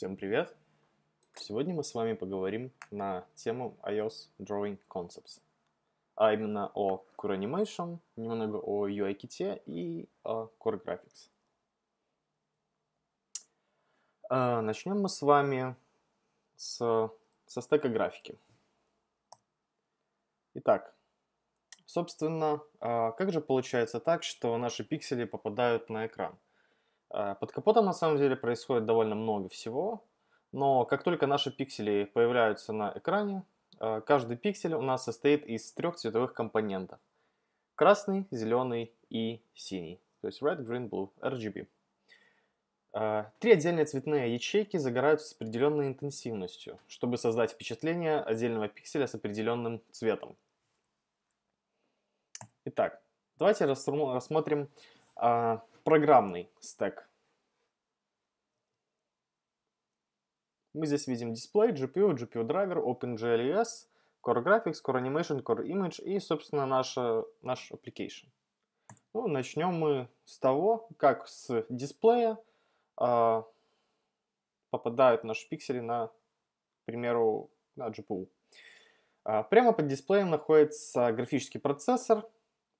Всем привет! Сегодня мы с вами поговорим на тему iOS Drawing Concepts, а именно о Core Animation, немного о UI-ките и о Core Graphics. А, начнем мы с вами с, со стека графики. Итак, собственно, а, как же получается так, что наши пиксели попадают на экран – а, под капотом на самом деле происходит довольно много всего, но как только наши пиксели появляются на экране, а, каждый пиксель у нас состоит из трех цветовых компонентов. Красный, зеленый и синий. То есть red, green, blue, RGB. А, три отдельные цветные ячейки загораются с определенной интенсивностью, чтобы создать впечатление отдельного пикселя с определенным цветом. Итак, давайте рассмотрим программный стек. Мы здесь видим дисплей, GPU, GPU драйвер, OpenGLES, Core Graphics, Core Animation, Core Image и, собственно, наша, наш application. Ну, начнем мы с того, как с дисплея э, попадают наши пиксели на, к примеру, на GPU. Э, а, прямо под дисплеем находится графический процессор,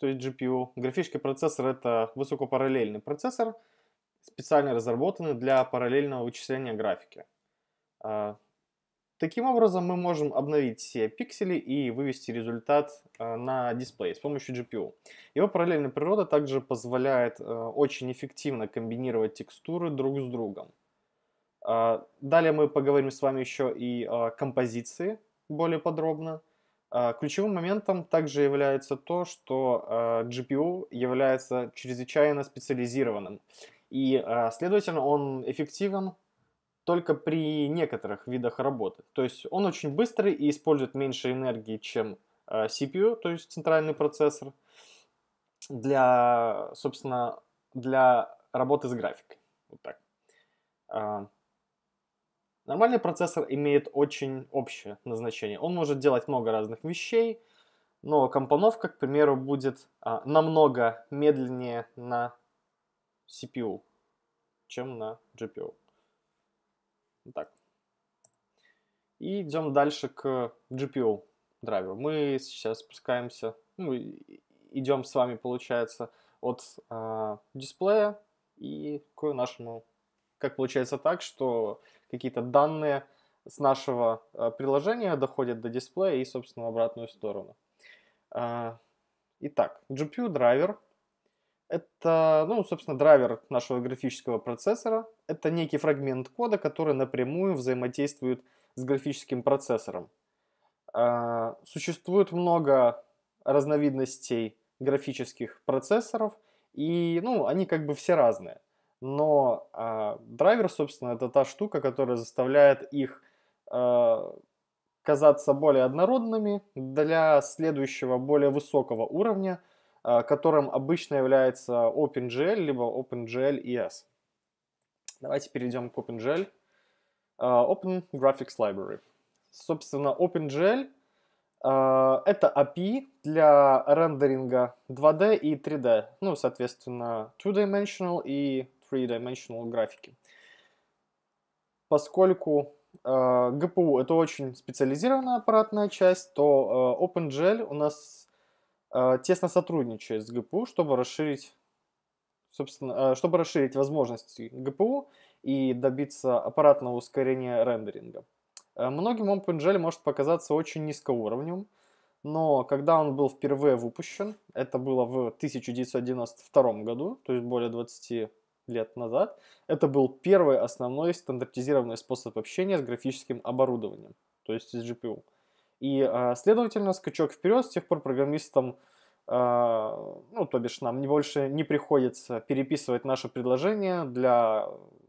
то есть GPU. Графический процессор – это высокопараллельный процессор, специально разработанный для параллельного вычисления графики. А, таким образом, мы можем обновить все пиксели и вывести результат а, на дисплей с помощью GPU. Его параллельная природа также позволяет а, очень эффективно комбинировать текстуры друг с другом. Далее мы поговорим с вами еще и о композиции более подробно. А, ключевым моментом также является то, что а, GPU является чрезвычайно специализированным. И, а, следовательно, он эффективен только при некоторых видах работы. То есть он очень быстрый и использует меньше энергии, чем CPU, то есть центральный процессор, для, собственно, для работы с графикой. Вот так. Нормальный процессор имеет очень общее назначение. Он может делать много разных вещей, но компоновка, к примеру, будет а, намного медленнее на CPU, чем на GPU. Так. И идем дальше к GPU драйверу. Мы сейчас спускаемся, ну, идем с вами, получается, от э, дисплея и к нашему... Как получается так, что какие-то данные с нашего э, приложения доходят до дисплея и, собственно, в обратную сторону. А, итак, GPU драйвер – это, ну, собственно, драйвер нашего графического процессора. Это некий фрагмент кода, который напрямую взаимодействует с графическим процессором. А, существует много разновидностей графических процессоров, и, ну, они как бы все разные – но э, драйвер, собственно, это та штука, которая заставляет их э, казаться более однородными для следующего, более высокого уровня, э, которым обычно является OpenGL, либо OpenGL ES. Давайте перейдем к OpenGL. Э, Open Graphics Library. Собственно, OpenGL Uh, это API для рендеринга 2D и 3D, ну, соответственно, two-dimensional и three-dimensional графики. Поскольку э, GPU это очень специализированная аппаратная часть, то э, OpenGL у нас э, тесно сотрудничает с GPU, чтобы расширить, собственно, э, чтобы расширить возможности GPU и добиться аппаратного ускорения рендеринга. Э, многим OpenGL может показаться очень низкоуровнем, но когда он был впервые выпущен, это было в 1992 году, то есть более 20 лет назад, это был первый основной стандартизированный способ общения с графическим оборудованием, то есть с GPU. И, а, следовательно, скачок вперед с тех пор программистам, а, ну, то бишь нам не больше не приходится переписывать наше предложение для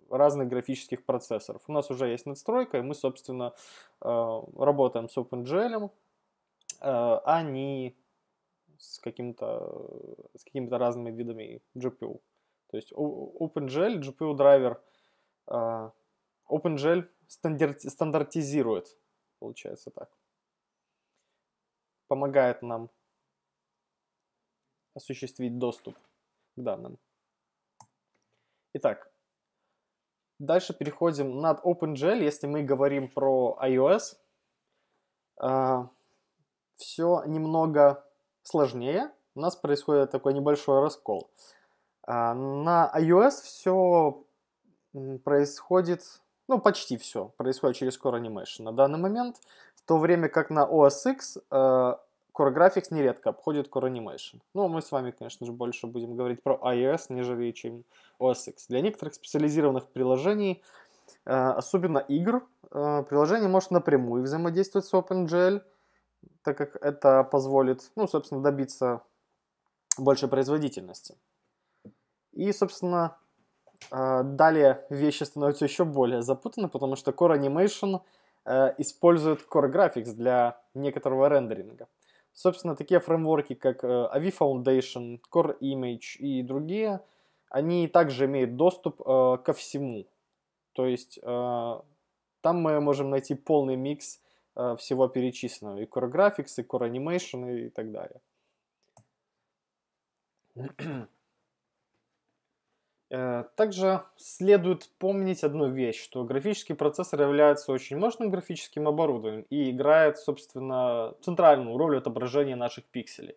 разных графических процессоров. У нас уже есть надстройка, и мы, собственно, а, работаем с OpenGL, а не с, каким-то, с какими-то разными видами GPU. То есть OpenGL, GPU драйвер, а, OpenGL стандартизирует, получается так. Помогает нам осуществить доступ к данным. Итак, дальше переходим над OpenGL, если мы говорим про iOS. А, все немного сложнее. У нас происходит такой небольшой раскол. А, на iOS все происходит, ну почти все происходит через Core Animation на данный момент, в то время как на OS X а, Core Graphics нередко обходит Core Animation. Ну, мы с вами, конечно же, больше будем говорить про iOS, нежели чем OS X. Для некоторых специализированных приложений, а, особенно игр, приложение может напрямую взаимодействовать с OpenGL, так как это позволит, ну, собственно, добиться большей производительности. И, собственно, э, далее вещи становятся еще более запутаны, потому что Core Animation э, использует Core Graphics для некоторого рендеринга. Собственно, такие фреймворки, как э, AVI Foundation, Core Image и другие, они также имеют доступ ко всему. То есть там мы можем найти полный микс всего перечисленного. И Core Graphics, и Core Animation, и так далее. Э, также следует помнить одну вещь, что графический процессор является очень мощным графическим оборудованием и играет, собственно, центральную роль в отображении наших пикселей.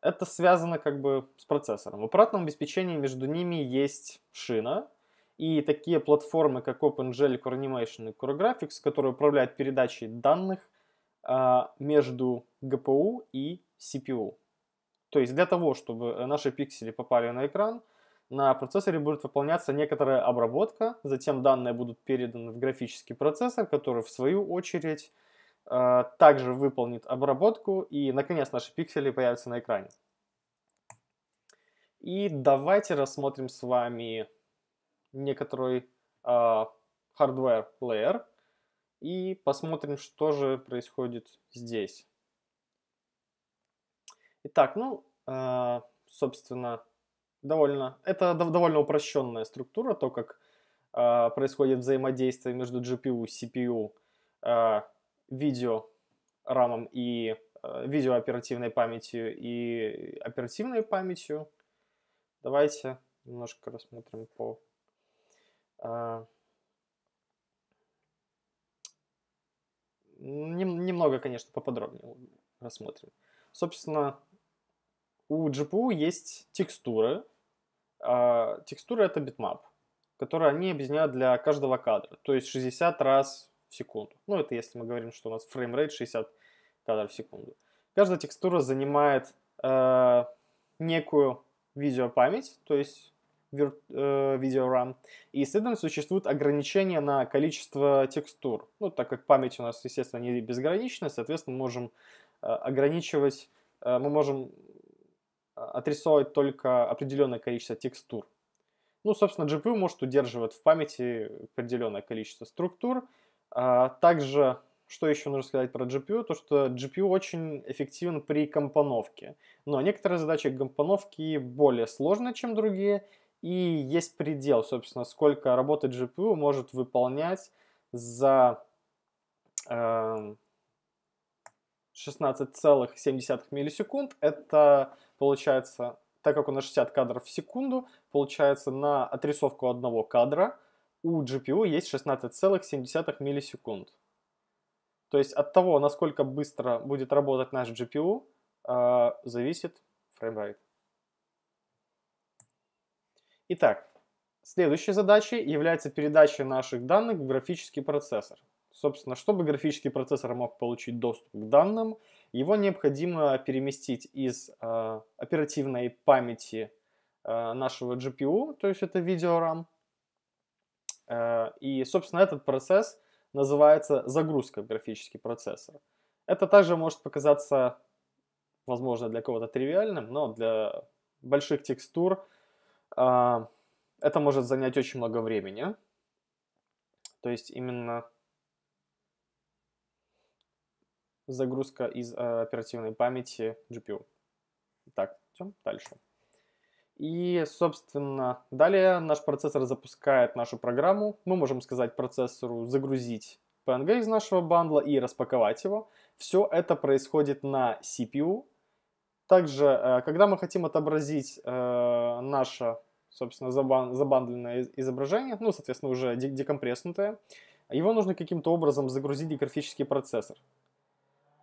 Это связано как бы с процессором. В аппаратном обеспечении между ними есть шина, и такие платформы, как OpenGL, Core Animation и Core Graphics, которые управляют передачей данных а, между GPU и CPU. То есть для того, чтобы наши пиксели попали на экран – на процессоре будет выполняться некоторая обработка, затем данные будут переданы в графический процессор, который в свою очередь э, также выполнит обработку и, наконец, наши пиксели появятся на экране. И давайте рассмотрим с вами некоторый э, hardware layer и посмотрим, что же происходит здесь. Итак, ну, э, собственно, Довольно. Это довольно упрощенная структура, то, как э, происходит взаимодействие между GPU, CPU, э, а, видео рамом и э, оперативной памятью и оперативной памятью. Давайте немножко рассмотрим по... Э, немного, конечно, поподробнее рассмотрим. Собственно, у GPU есть текстуры, а, текстура это битмап, который они объединяют для каждого кадра, то есть 60 раз в секунду. Ну, это если мы говорим, что у нас фреймрейт 60 кадров в секунду. Каждая текстура занимает э, некую видеопамять, то есть вир, э, видеорам, и, следом существует ограничение на количество текстур. Ну, так как память у нас, естественно, не безгранична, соответственно, мы можем э, ограничивать, э, мы можем а, отрисовывать только определенное количество текстур. Ну, собственно, GPU может удерживать в памяти определенное количество структур. А, также, что еще нужно сказать про GPU, то что GPU очень эффективен при компоновке. Но некоторые задачи компоновки более сложны, чем другие, и есть предел, собственно, сколько работы GPU может выполнять за 16,7 а, миллисекунд. Это получается, так как у нас 60 кадров в секунду, получается на отрисовку одного кадра у GPU есть 16,7 миллисекунд. То есть от того, насколько быстро будет работать наш GPU, э, зависит фреймрейт. Итак, следующей задачей является передача наших данных в графический процессор. Собственно, чтобы графический процессор мог получить доступ к данным – его необходимо переместить из э, оперативной памяти э, нашего GPU, то есть это видеорам. Э, и, собственно, этот процесс называется загрузка в графический процессор. Это также может показаться, возможно, для кого-то тривиальным, но для больших текстур э, это может занять очень много времени. То есть именно загрузка из э, оперативной памяти GPU. Так, идем дальше. И, собственно, далее наш процессор запускает нашу программу. Мы можем сказать процессору загрузить PNG из нашего бандла и распаковать его. Все это происходит на CPU. Также, э, когда мы хотим отобразить э, наше, собственно, забандленное изображение, ну, соответственно, уже декомпресснутое, его нужно каким-то образом загрузить в графический процессор.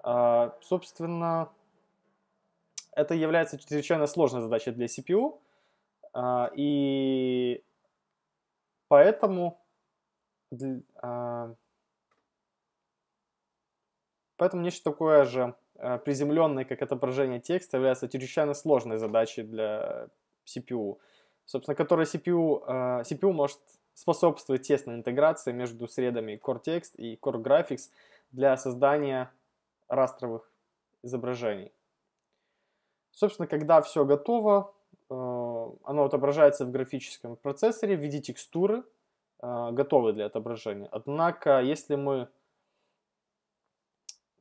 А, собственно, это является чрезвычайно сложной задачей для CPU, а, и поэтому а, Поэтому нечто такое же приземленное, как отображение текста, является чрезвычайно сложной задачей для CPU, собственно, которая CPU, CPU может способствовать тесной интеграции между средами Cortex и Core Graphics для создания растровых изображений. Собственно, когда все готово, э, оно отображается в графическом процессоре в виде текстуры, э, готовой для отображения. Однако, если мы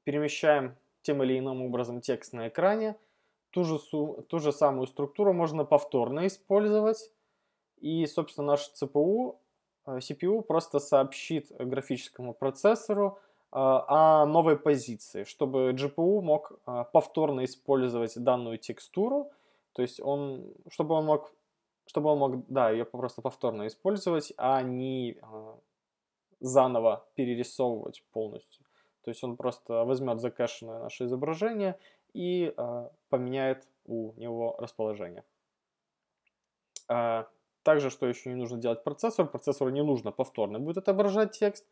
перемещаем тем или иным образом текст на экране, ту же, ту же самую структуру можно повторно использовать. И, собственно, наш CPU, CPU э, просто сообщит графическому процессору а, о новой позиции, чтобы GPU мог а, повторно использовать данную текстуру, то есть он, чтобы он мог, чтобы он мог, да, ее просто повторно использовать, а не а, заново перерисовывать полностью. То есть он просто возьмет закэшенное наше изображение и поменяет у него расположение. также, что еще не нужно делать процессору, процессору не нужно повторно будет отображать текст,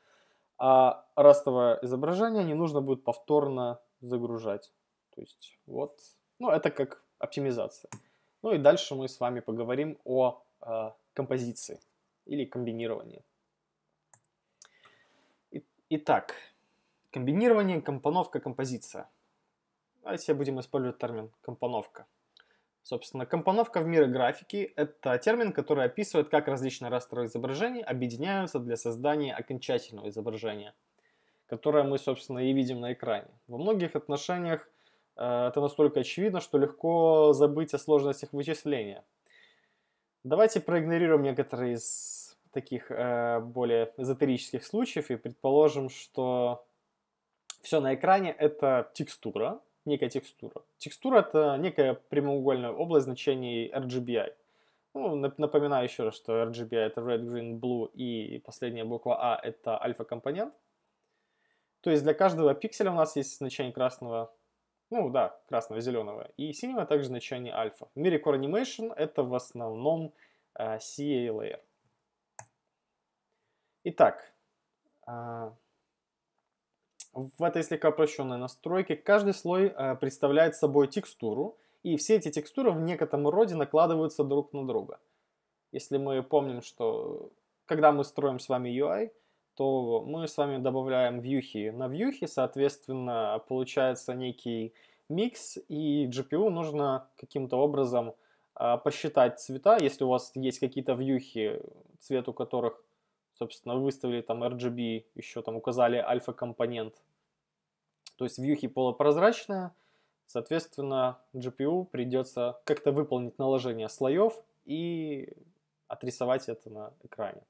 а растовое изображение не нужно будет повторно загружать. То есть вот, ну это как оптимизация. Ну и дальше мы с вами поговорим о э, композиции или комбинировании. итак, комбинирование, компоновка, композиция. Давайте будем использовать термин компоновка. Собственно, компоновка в мире графики – это термин, который описывает, как различные растровые изображения объединяются для создания окончательного изображения, которое мы, собственно, и видим на экране. Во многих отношениях э, это настолько очевидно, что легко забыть о сложностях вычисления. Давайте проигнорируем некоторые из таких э, более эзотерических случаев и предположим, что все на экране – это текстура – некая текстура. Текстура – это некая прямоугольная область значений RGBI. Ну, напоминаю еще раз, что RGBI – это Red, Green, Blue и последняя буква A а это альфа-компонент. То есть для каждого пикселя у нас есть значение красного, ну да, красного, зеленого, и синего, также значение альфа. В мире Core Animation это в основном э, CA Layer. Итак, э, в этой слегка упрощенной настройке каждый слой э, представляет собой текстуру, и все эти текстуры в некотором роде накладываются друг на друга. Если мы помним, что когда мы строим с вами UI, то мы с вами добавляем вьюхи на вьюхи, соответственно, получается некий микс, и GPU нужно каким-то образом э, посчитать цвета, если у вас есть какие-то вьюхи, цвет у которых собственно, выставили там RGB, еще там указали альфа-компонент. То есть вьюхи полупрозрачная, соответственно, GPU придется как-то выполнить наложение слоев и отрисовать это на экране.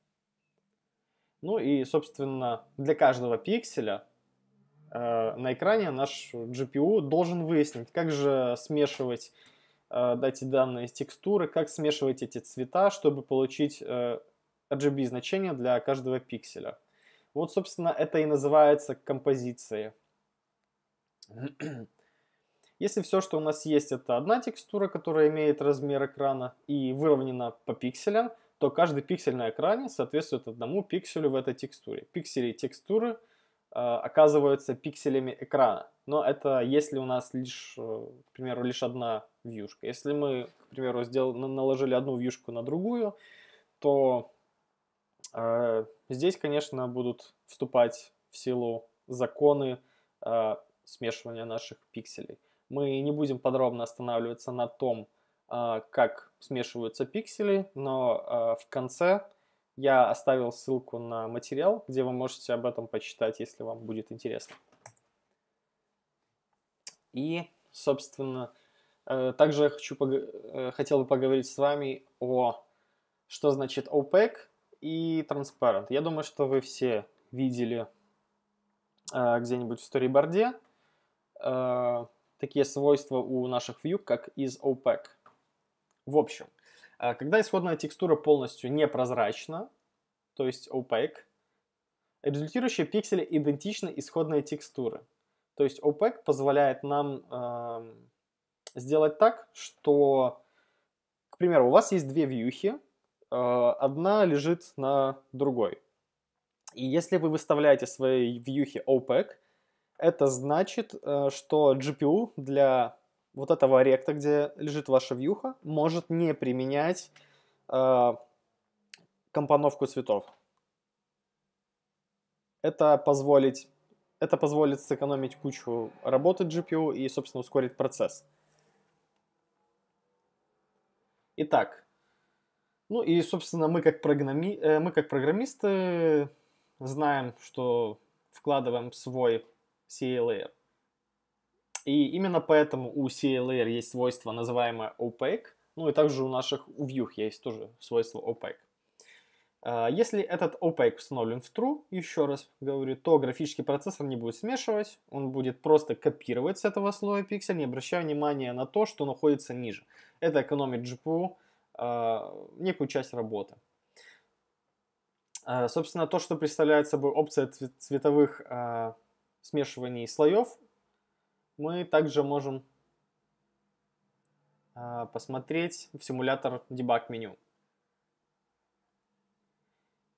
Ну и, собственно, для каждого пикселя э, на экране наш GPU должен выяснить, как же смешивать э, эти данные текстуры, как смешивать эти цвета, чтобы получить э, RGB значение для каждого пикселя. Вот, собственно, это и называется композицией. Если все, что у нас есть, это одна текстура, которая имеет размер экрана и выровнена по пикселям, то каждый пиксель на экране соответствует одному пикселю в этой текстуре. Пиксели текстуры э, оказываются пикселями экрана. Но это если у нас лишь, э, к примеру, лишь одна вьюшка. Если мы, к примеру, сделали, наложили одну вьюшку на другую, то Э, здесь, конечно, будут вступать в силу законы э, смешивания наших пикселей. Мы не будем подробно останавливаться на том, э, как смешиваются пиксели, но в конце я оставил ссылку на материал, где вы можете об этом почитать, если вам будет интересно. И, собственно, также я хочу, хотел бы поговорить с вами о, что значит OPEC и Transparent. Я думаю, что вы все видели э, где-нибудь в сториборде э, такие свойства у наших view, как из opaque. В общем, э, когда исходная текстура полностью непрозрачна, то есть opaque, результирующие пиксели идентичны исходной текстуре. То есть opaque позволяет нам э, сделать так, что, к примеру, у вас есть две вьюхи, а, одна лежит на другой. И если вы выставляете свои вьюхи OPEC, это значит, э, что GPU для вот этого ректа, где лежит ваша вьюха, может не применять э, компоновку цветов. Это, позволит, это позволит сэкономить кучу работы GPU и, собственно, ускорить процесс. Итак, ну и, собственно, мы как, программи... Э, мы как программисты знаем, что вкладываем свой CLR. И именно поэтому у CLR есть свойство, называемое opaque. Ну и также у наших у Vue есть тоже свойство opaque. А, если этот opaque установлен в true, еще раз говорю, то графический процессор не будет смешивать, он будет просто копировать с этого слоя пиксель, не обращая внимания на то, что находится ниже. Это экономит GPU, а, некую часть работы. А, собственно, то, что представляет собой опция цветовых а, смешиваний слоев, мы также можем посмотреть в симулятор дебаг меню.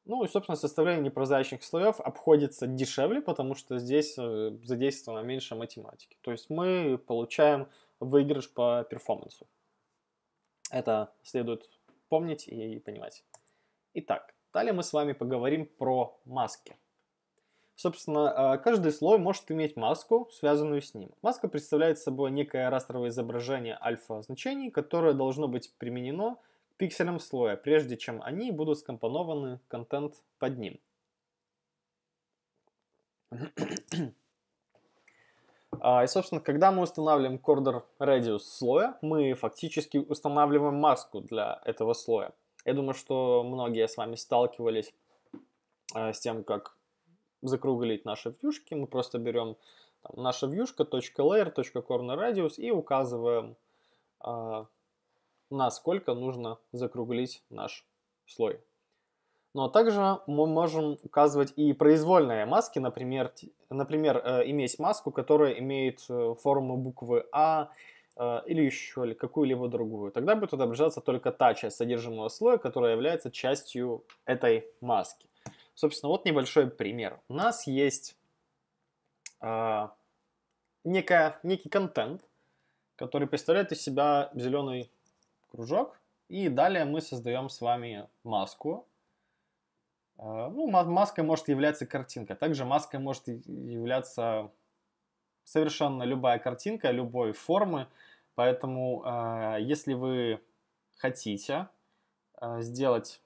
Ну и, собственно, составление непрозрачных слоев обходится дешевле, потому что здесь э, задействовано меньше математики. То есть мы получаем выигрыш по перформансу. Это следует помнить и понимать. Итак, далее мы с вами поговорим про маски. Собственно, э, каждый слой может иметь маску, связанную с ним. Маска представляет собой некое растровое изображение альфа-значений, которое должно быть применено к пикселям слоя, прежде чем они будут скомпонованы контент под ним. А, и, собственно, когда мы устанавливаем кордер радиус слоя, мы фактически устанавливаем маску для этого слоя. Я думаю, что многие с вами сталкивались э, с тем, как закруглить наши вьюшки. Мы просто берем там, наша вьюшка .layer, .cornerRadius и указываем, э, насколько нужно закруглить наш слой. Но ну, а также мы можем указывать и произвольные маски, например, например э, иметь маску, которая имеет э, форму буквы А э, или еще или какую-либо другую. Тогда будет отображаться только та часть содержимого слоя, которая является частью этой маски. Собственно, вот небольшой пример. У нас есть э, некая, некий контент, который представляет из себя зеленый кружок, и далее мы создаем с вами маску, а, ну, маской может являться картинка. Также маской может являться совершенно любая картинка, любой формы. Поэтому, а, если вы хотите а, сделать,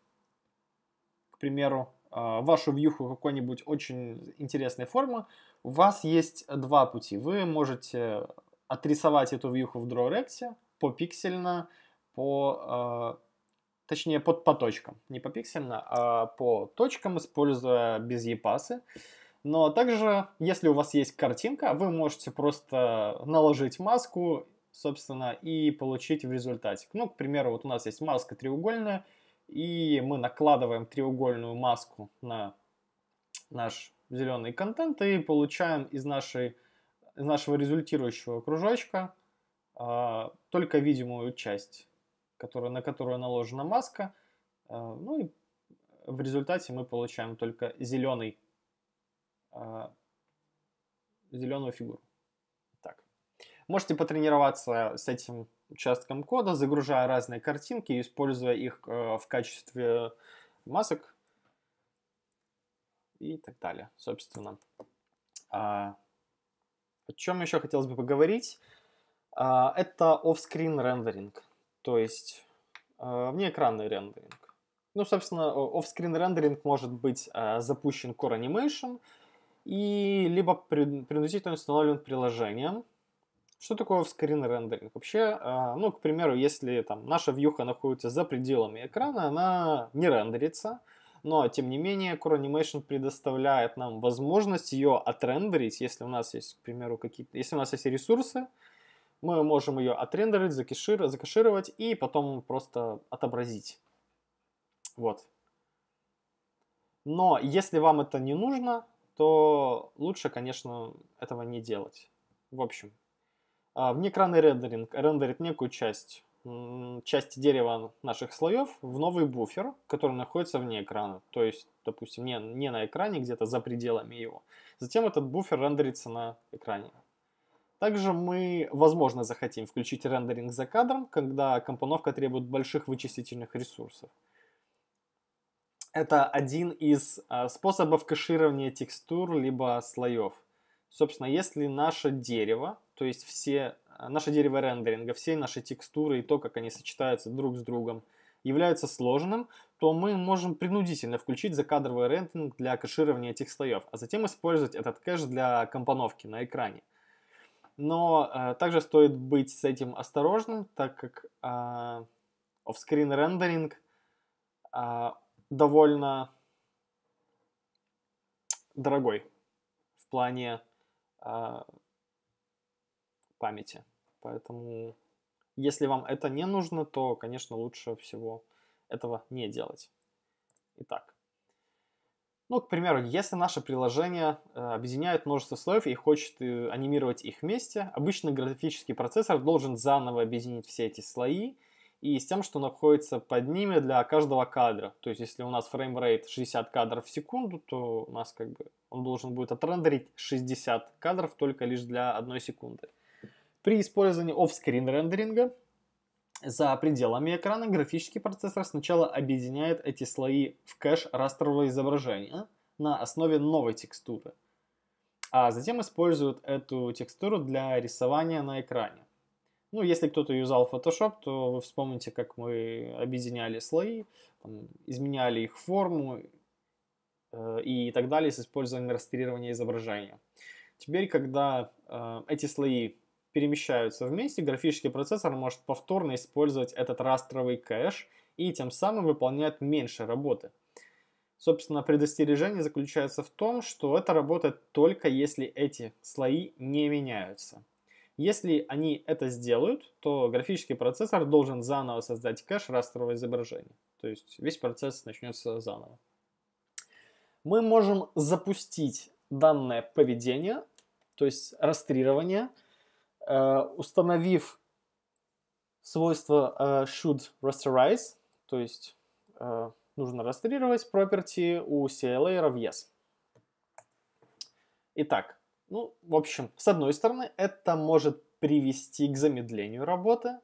к примеру, вашу вьюху какой-нибудь очень интересной формы, у вас есть два пути. Вы можете отрисовать эту вьюху в DrawRex попиксельно, по точнее под, по точкам, не по пиксельно, а по точкам, используя без епасы. Но также, если у вас есть картинка, вы можете просто наложить маску, собственно, и получить в результате. Ну, к примеру, вот у нас есть маска треугольная, и мы накладываем треугольную маску на наш зеленый контент и получаем из, нашей, из нашего результирующего кружочка э, только видимую часть которая, на которую наложена маска. Э, ну и в результате мы получаем только зеленый, э, зеленую фигуру. Так. Можете потренироваться с этим участком кода, загружая разные картинки, используя их э, в качестве масок и так далее, собственно. А, о чем еще хотелось бы поговорить? А, это офскрин рендеринг. То есть э, внеэкранный рендеринг. Ну, собственно, офскрин рендеринг может быть э, запущен Core Animation, и либо принудительно установлен приложением. Что такое офскрин рендеринг? Вообще, э, ну, к примеру, если там наша вьюха находится за пределами экрана, она не рендерится, но, тем не менее, Core Animation предоставляет нам возможность ее отрендерить, если у нас есть, к примеру, какие-то, если у нас есть ресурсы, мы можем ее отрендерить, закешир, закашировать и потом просто отобразить. Вот. Но если вам это не нужно, то лучше, конечно, этого не делать. В общем, а, внеэкранный рендеринг рендерит некую часть, части дерева наших слоев в новый буфер, который находится вне экрана. То есть, допустим, не, не на экране, где-то за пределами его. Затем этот буфер рендерится на экране. Также мы, возможно, захотим включить рендеринг за кадром, когда компоновка требует больших вычислительных ресурсов. Это один из а, способов кэширования текстур либо слоев. Собственно, если наше дерево, то есть все, а, наше дерево рендеринга, все наши текстуры и то, как они сочетаются друг с другом, являются сложным, то мы можем принудительно включить закадровый рендеринг для кэширования этих слоев, а затем использовать этот кэш для компоновки на экране. Но э, также стоит быть с этим осторожным, так как э, а, офскрин рендеринг э, довольно дорогой в плане э, памяти. Поэтому, если вам это не нужно, то, конечно, лучше всего этого не делать. Итак. Ну, к примеру, если наше приложение э, объединяет множество слоев и хочет э, анимировать их вместе, обычно графический процессор должен заново объединить все эти слои и с тем, что находится под ними для каждого кадра. То есть, если у нас фреймрейт 60 кадров в секунду, то у нас как бы он должен будет отрендерить 60 кадров только лишь для одной секунды. При использовании офскрин рендеринга за пределами экрана графический процессор сначала объединяет эти слои в кэш растрового изображения на основе новой текстуры, а затем использует эту текстуру для рисования на экране. Ну, если кто-то юзал Photoshop, то вы вспомните, как мы объединяли слои, там, изменяли их форму э, и так далее с использованием растерирования изображения. Теперь, когда э, эти слои перемещаются вместе, графический процессор может повторно использовать этот растровый кэш и тем самым выполняет меньше работы. Собственно, предостережение заключается в том, что это работает только если эти слои не меняются. Если они это сделают, то графический процессор должен заново создать кэш растрового изображения. То есть весь процесс начнется заново. Мы можем запустить данное поведение, то есть растрирование – Э, установив свойство э, should rasterize, то есть э, нужно растерировать property у CLA в yes. Итак, ну, в общем, с одной стороны, это может привести к замедлению работы,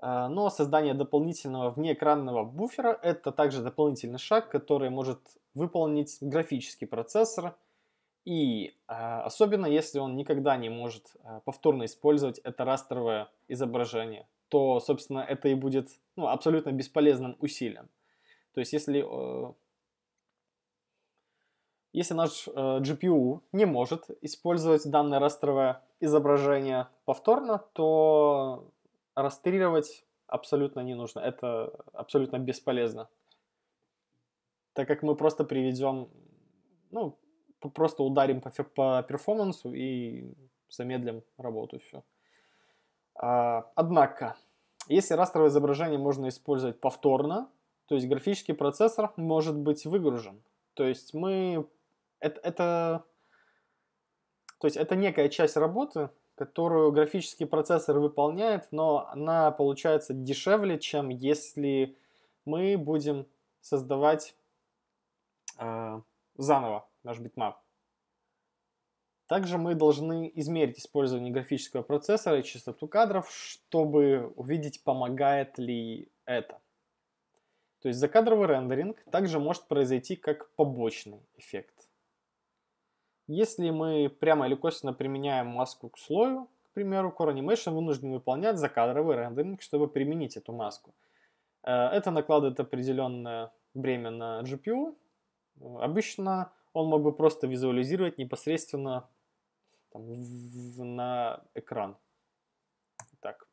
но создание дополнительного внеэкранного буфера – это также дополнительный шаг, который может выполнить графический процессор и а, особенно если он никогда не может а, повторно использовать это растровое изображение, то, собственно, это и будет ну, абсолютно бесполезным усилием. То есть, если, э, если наш э, GPU не может использовать данное растровое изображение повторно, то растрировать абсолютно не нужно. Это абсолютно бесполезно. Так как мы просто приведем ну, просто ударим по, по перформансу и замедлим работу все. А, однако, если растровое изображение можно использовать повторно, то есть графический процессор может быть выгружен. То есть мы... Это, это, то есть это некая часть работы, которую графический процессор выполняет, но она получается дешевле, чем если мы будем создавать э, заново наш битмап. Также мы должны измерить использование графического процессора и частоту кадров, чтобы увидеть, помогает ли это. То есть закадровый рендеринг также может произойти как побочный эффект. Если мы прямо или косвенно применяем маску к слою, к примеру, Core Animation вынужден выполнять закадровый рендеринг, чтобы применить эту маску. Э, это накладывает определенное время на GPU. Обычно он мог бы просто визуализировать непосредственно там, в, на экран. Так,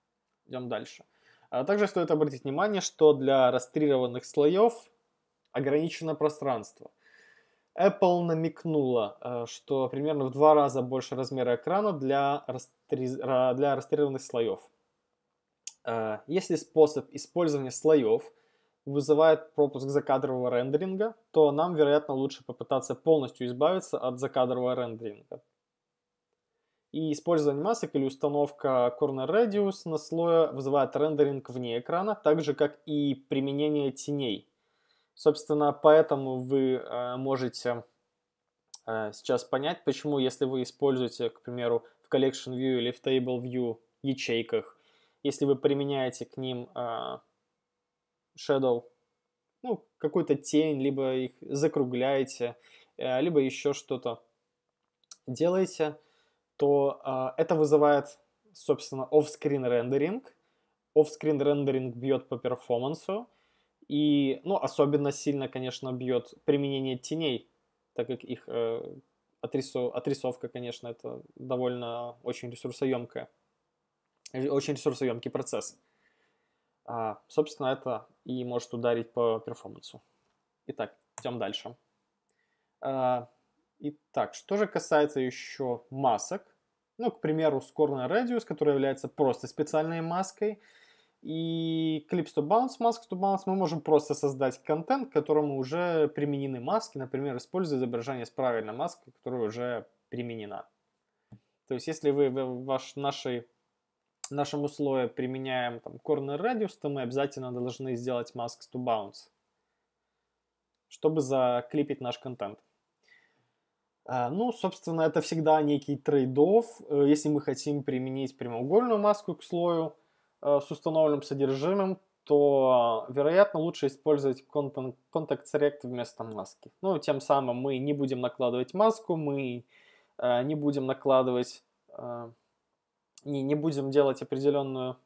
идем дальше. А также стоит обратить внимание, что для растрированных слоев ограничено пространство. Apple намекнула, э, что примерно в два раза больше размера экрана для, растри... для растрированных слоев. Э, есть ли способ использования слоев вызывает пропуск закадрового рендеринга, то нам, вероятно, лучше попытаться полностью избавиться от закадрового рендеринга. И использование масок или установка Corner Radius на слое вызывает рендеринг вне экрана, так же как и применение теней. Собственно, поэтому вы э, можете э, сейчас понять, почему, если вы используете, к примеру, в Collection View или в Table View ячейках, если вы применяете к ним э, shadow, ну, какую-то тень, либо их закругляете, э, либо еще что-то делаете, то а, это вызывает, собственно, офскрин рендеринг. Офскрин рендеринг бьет по перформансу. И, ну, особенно сильно, конечно, бьет применение теней, так как их э, отрисов, отрисовка, конечно, это довольно очень ресурсоемкая, очень ресурсоемкий процесс. А, собственно, это и может ударить по перформансу. Итак, идем дальше. А, итак, что же касается еще масок. Ну, к примеру, Scorner Radius, которая является просто специальной маской. И Clips to Bounce, Mask to Bounce мы можем просто создать контент, к которому уже применены маски, например, используя изображение с правильной маской, которая уже применена. То есть, если вы в ваш, нашей нашему слою применяем там corner radius, то мы обязательно должны сделать mask to bounce, чтобы заклипить наш контент. А, ну, собственно, это всегда некий трейдов. Э, если мы хотим применить прямоугольную маску к слою э, с установленным содержимым, то, э, вероятно, лучше использовать Contact Select вместо маски. Ну, тем самым мы не будем накладывать маску, мы не будем накладывать не, не будем делать определенную,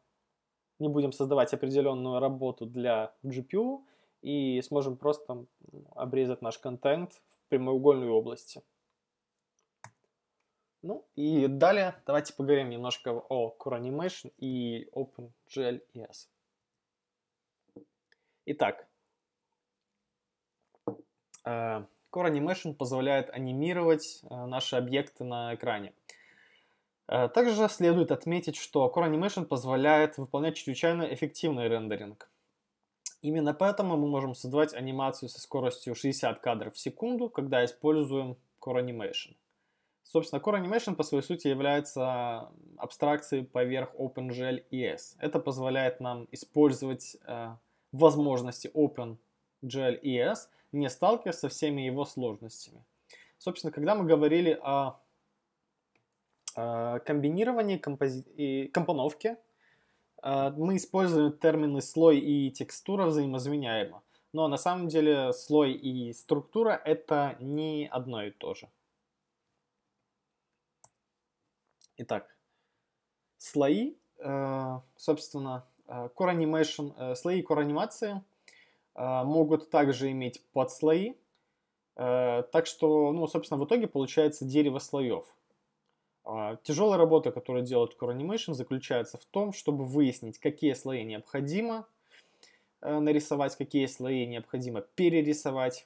не будем создавать определенную работу для GPU и сможем просто обрезать наш контент в прямоугольной области. Ну и далее давайте поговорим немножко о CoreAnimation и ES e Итак, э, Core Animation позволяет анимировать э, наши объекты на экране. Э, также следует отметить, что Core Animation позволяет выполнять чрезвычайно эффективный рендеринг. Именно поэтому мы можем создавать анимацию со скоростью 60 кадров в секунду, когда используем Core Animation. Собственно, Core Animation по своей сути является абстракцией поверх OpenGL ES. Это позволяет нам использовать э, возможности OpenGL ES, не сталкиваясь со всеми его сложностями. Собственно, когда мы говорили о а, комбинирование компози... и компоновки. А, мы используем термины слой и текстура взаимозаменяемо. Но на самом деле слой и структура это не одно и то же. Итак, слои, э, собственно, э, core animation, э, слои core анимации могут также иметь подслои. Так что, ну, собственно, в итоге получается дерево слоев. А, Тяжелая работа, которую делает Core Animation, заключается в том, чтобы выяснить, какие слои необходимо э, нарисовать, какие слои необходимо перерисовать.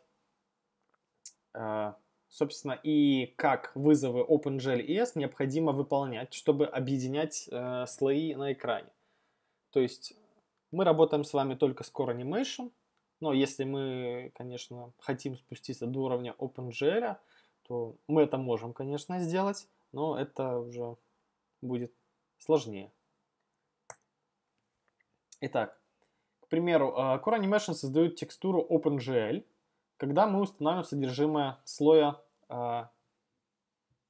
А, собственно, и как вызовы OpenGL ES необходимо выполнять, чтобы объединять э, слои на экране. То есть мы работаем с вами только с Core Animation, но если мы, конечно, хотим спуститься до уровня OpenGL, то мы это можем, конечно, сделать но это уже будет сложнее. Итак, к примеру, э, Core Animation создают текстуру OpenGL, когда мы устанавливаем содержимое слоя э,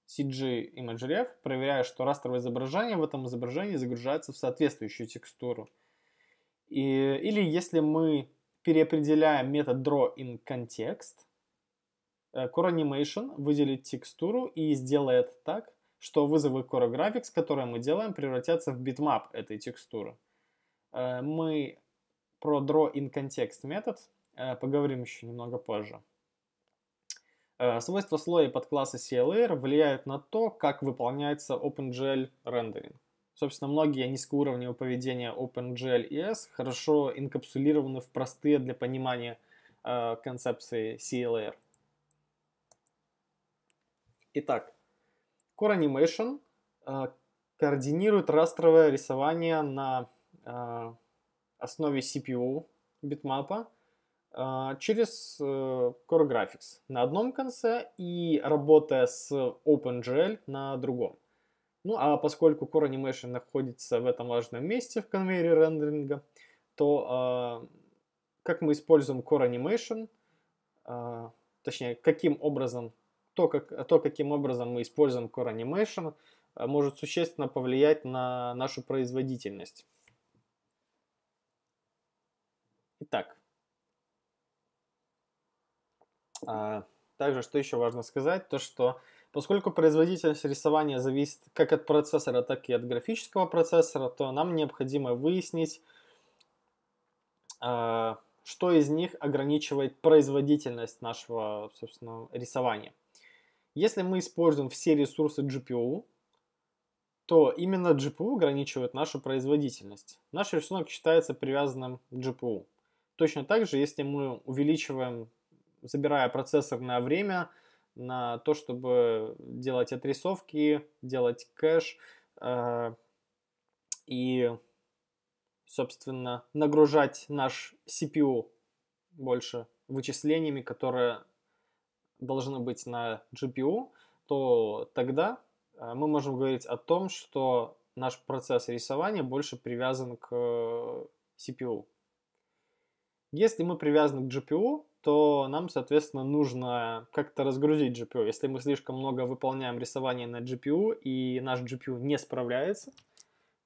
CG ImageRef, проверяя, что растровое изображение в этом изображении загружается в соответствующую текстуру. И, или если мы переопределяем метод drawInContext. Э, CoreAnimation выделит текстуру и сделает так, что вызовы Core Graphics, которые мы делаем, превратятся в битмап этой текстуры. Э, мы про draw in context метод э, поговорим еще немного позже. Свойства слоя подкласса CLR влияют на то, как выполняется OpenGL рендеринг. Собственно, многие низкоуровневые поведения OpenGL и S хорошо инкапсулированы в простые для понимания концепции CLR. Итак, Core Animation э, координирует растровое рисование на э, основе CPU битмапа э, через Core Graphics на одном конце и работая с OpenGL на другом. Ну а поскольку Core Animation находится в этом важном месте в конвейере рендеринга, то как мы используем Core Animation, точнее, каким образом то, как, то каким образом мы используем Core Animation, э, может существенно повлиять на нашу производительность. Итак, а, также, что еще важно сказать, то что поскольку производительность рисования зависит как от процессора, так и от графического процессора, то нам необходимо выяснить, а, что из них ограничивает производительность нашего, собственно, рисования. Если мы используем все ресурсы GPU, то именно GPU ограничивает нашу производительность. Наш рисунок считается привязанным к GPU. Точно так же, если мы увеличиваем, забирая процессорное время на то, чтобы делать отрисовки, делать кэш э, и, собственно, нагружать наш CPU больше вычислениями, которые должны быть на GPU, то тогда э, мы можем говорить о том, что наш процесс рисования больше привязан к э, CPU. Если мы привязаны к GPU, то нам, соответственно, нужно как-то разгрузить GPU. Если мы слишком много выполняем рисование на GPU и наш GPU не справляется,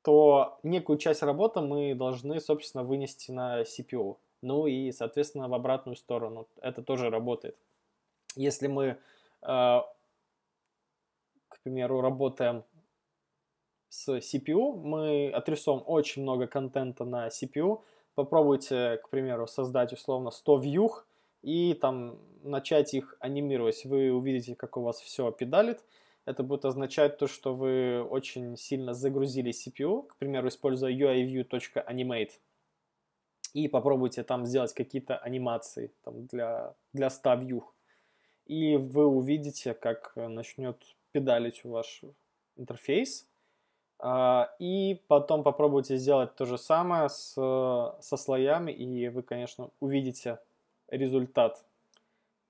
то некую часть работы мы должны, собственно, вынести на CPU. Ну и, соответственно, в обратную сторону. Это тоже работает. Если мы, э, к примеру, работаем с CPU, мы отрисуем очень много контента на CPU. Попробуйте, к примеру, создать условно 100 вьюх и там начать их анимировать. Вы увидите, как у вас все педалит. Это будет означать то, что вы очень сильно загрузили CPU, к примеру, используя uiview.animate. И попробуйте там сделать какие-то анимации там, для, для 100 вьюх и вы увидите, как э, начнет педалить ваш интерфейс. А, и потом попробуйте сделать то же самое с, э, со слоями, и вы, конечно, увидите результат.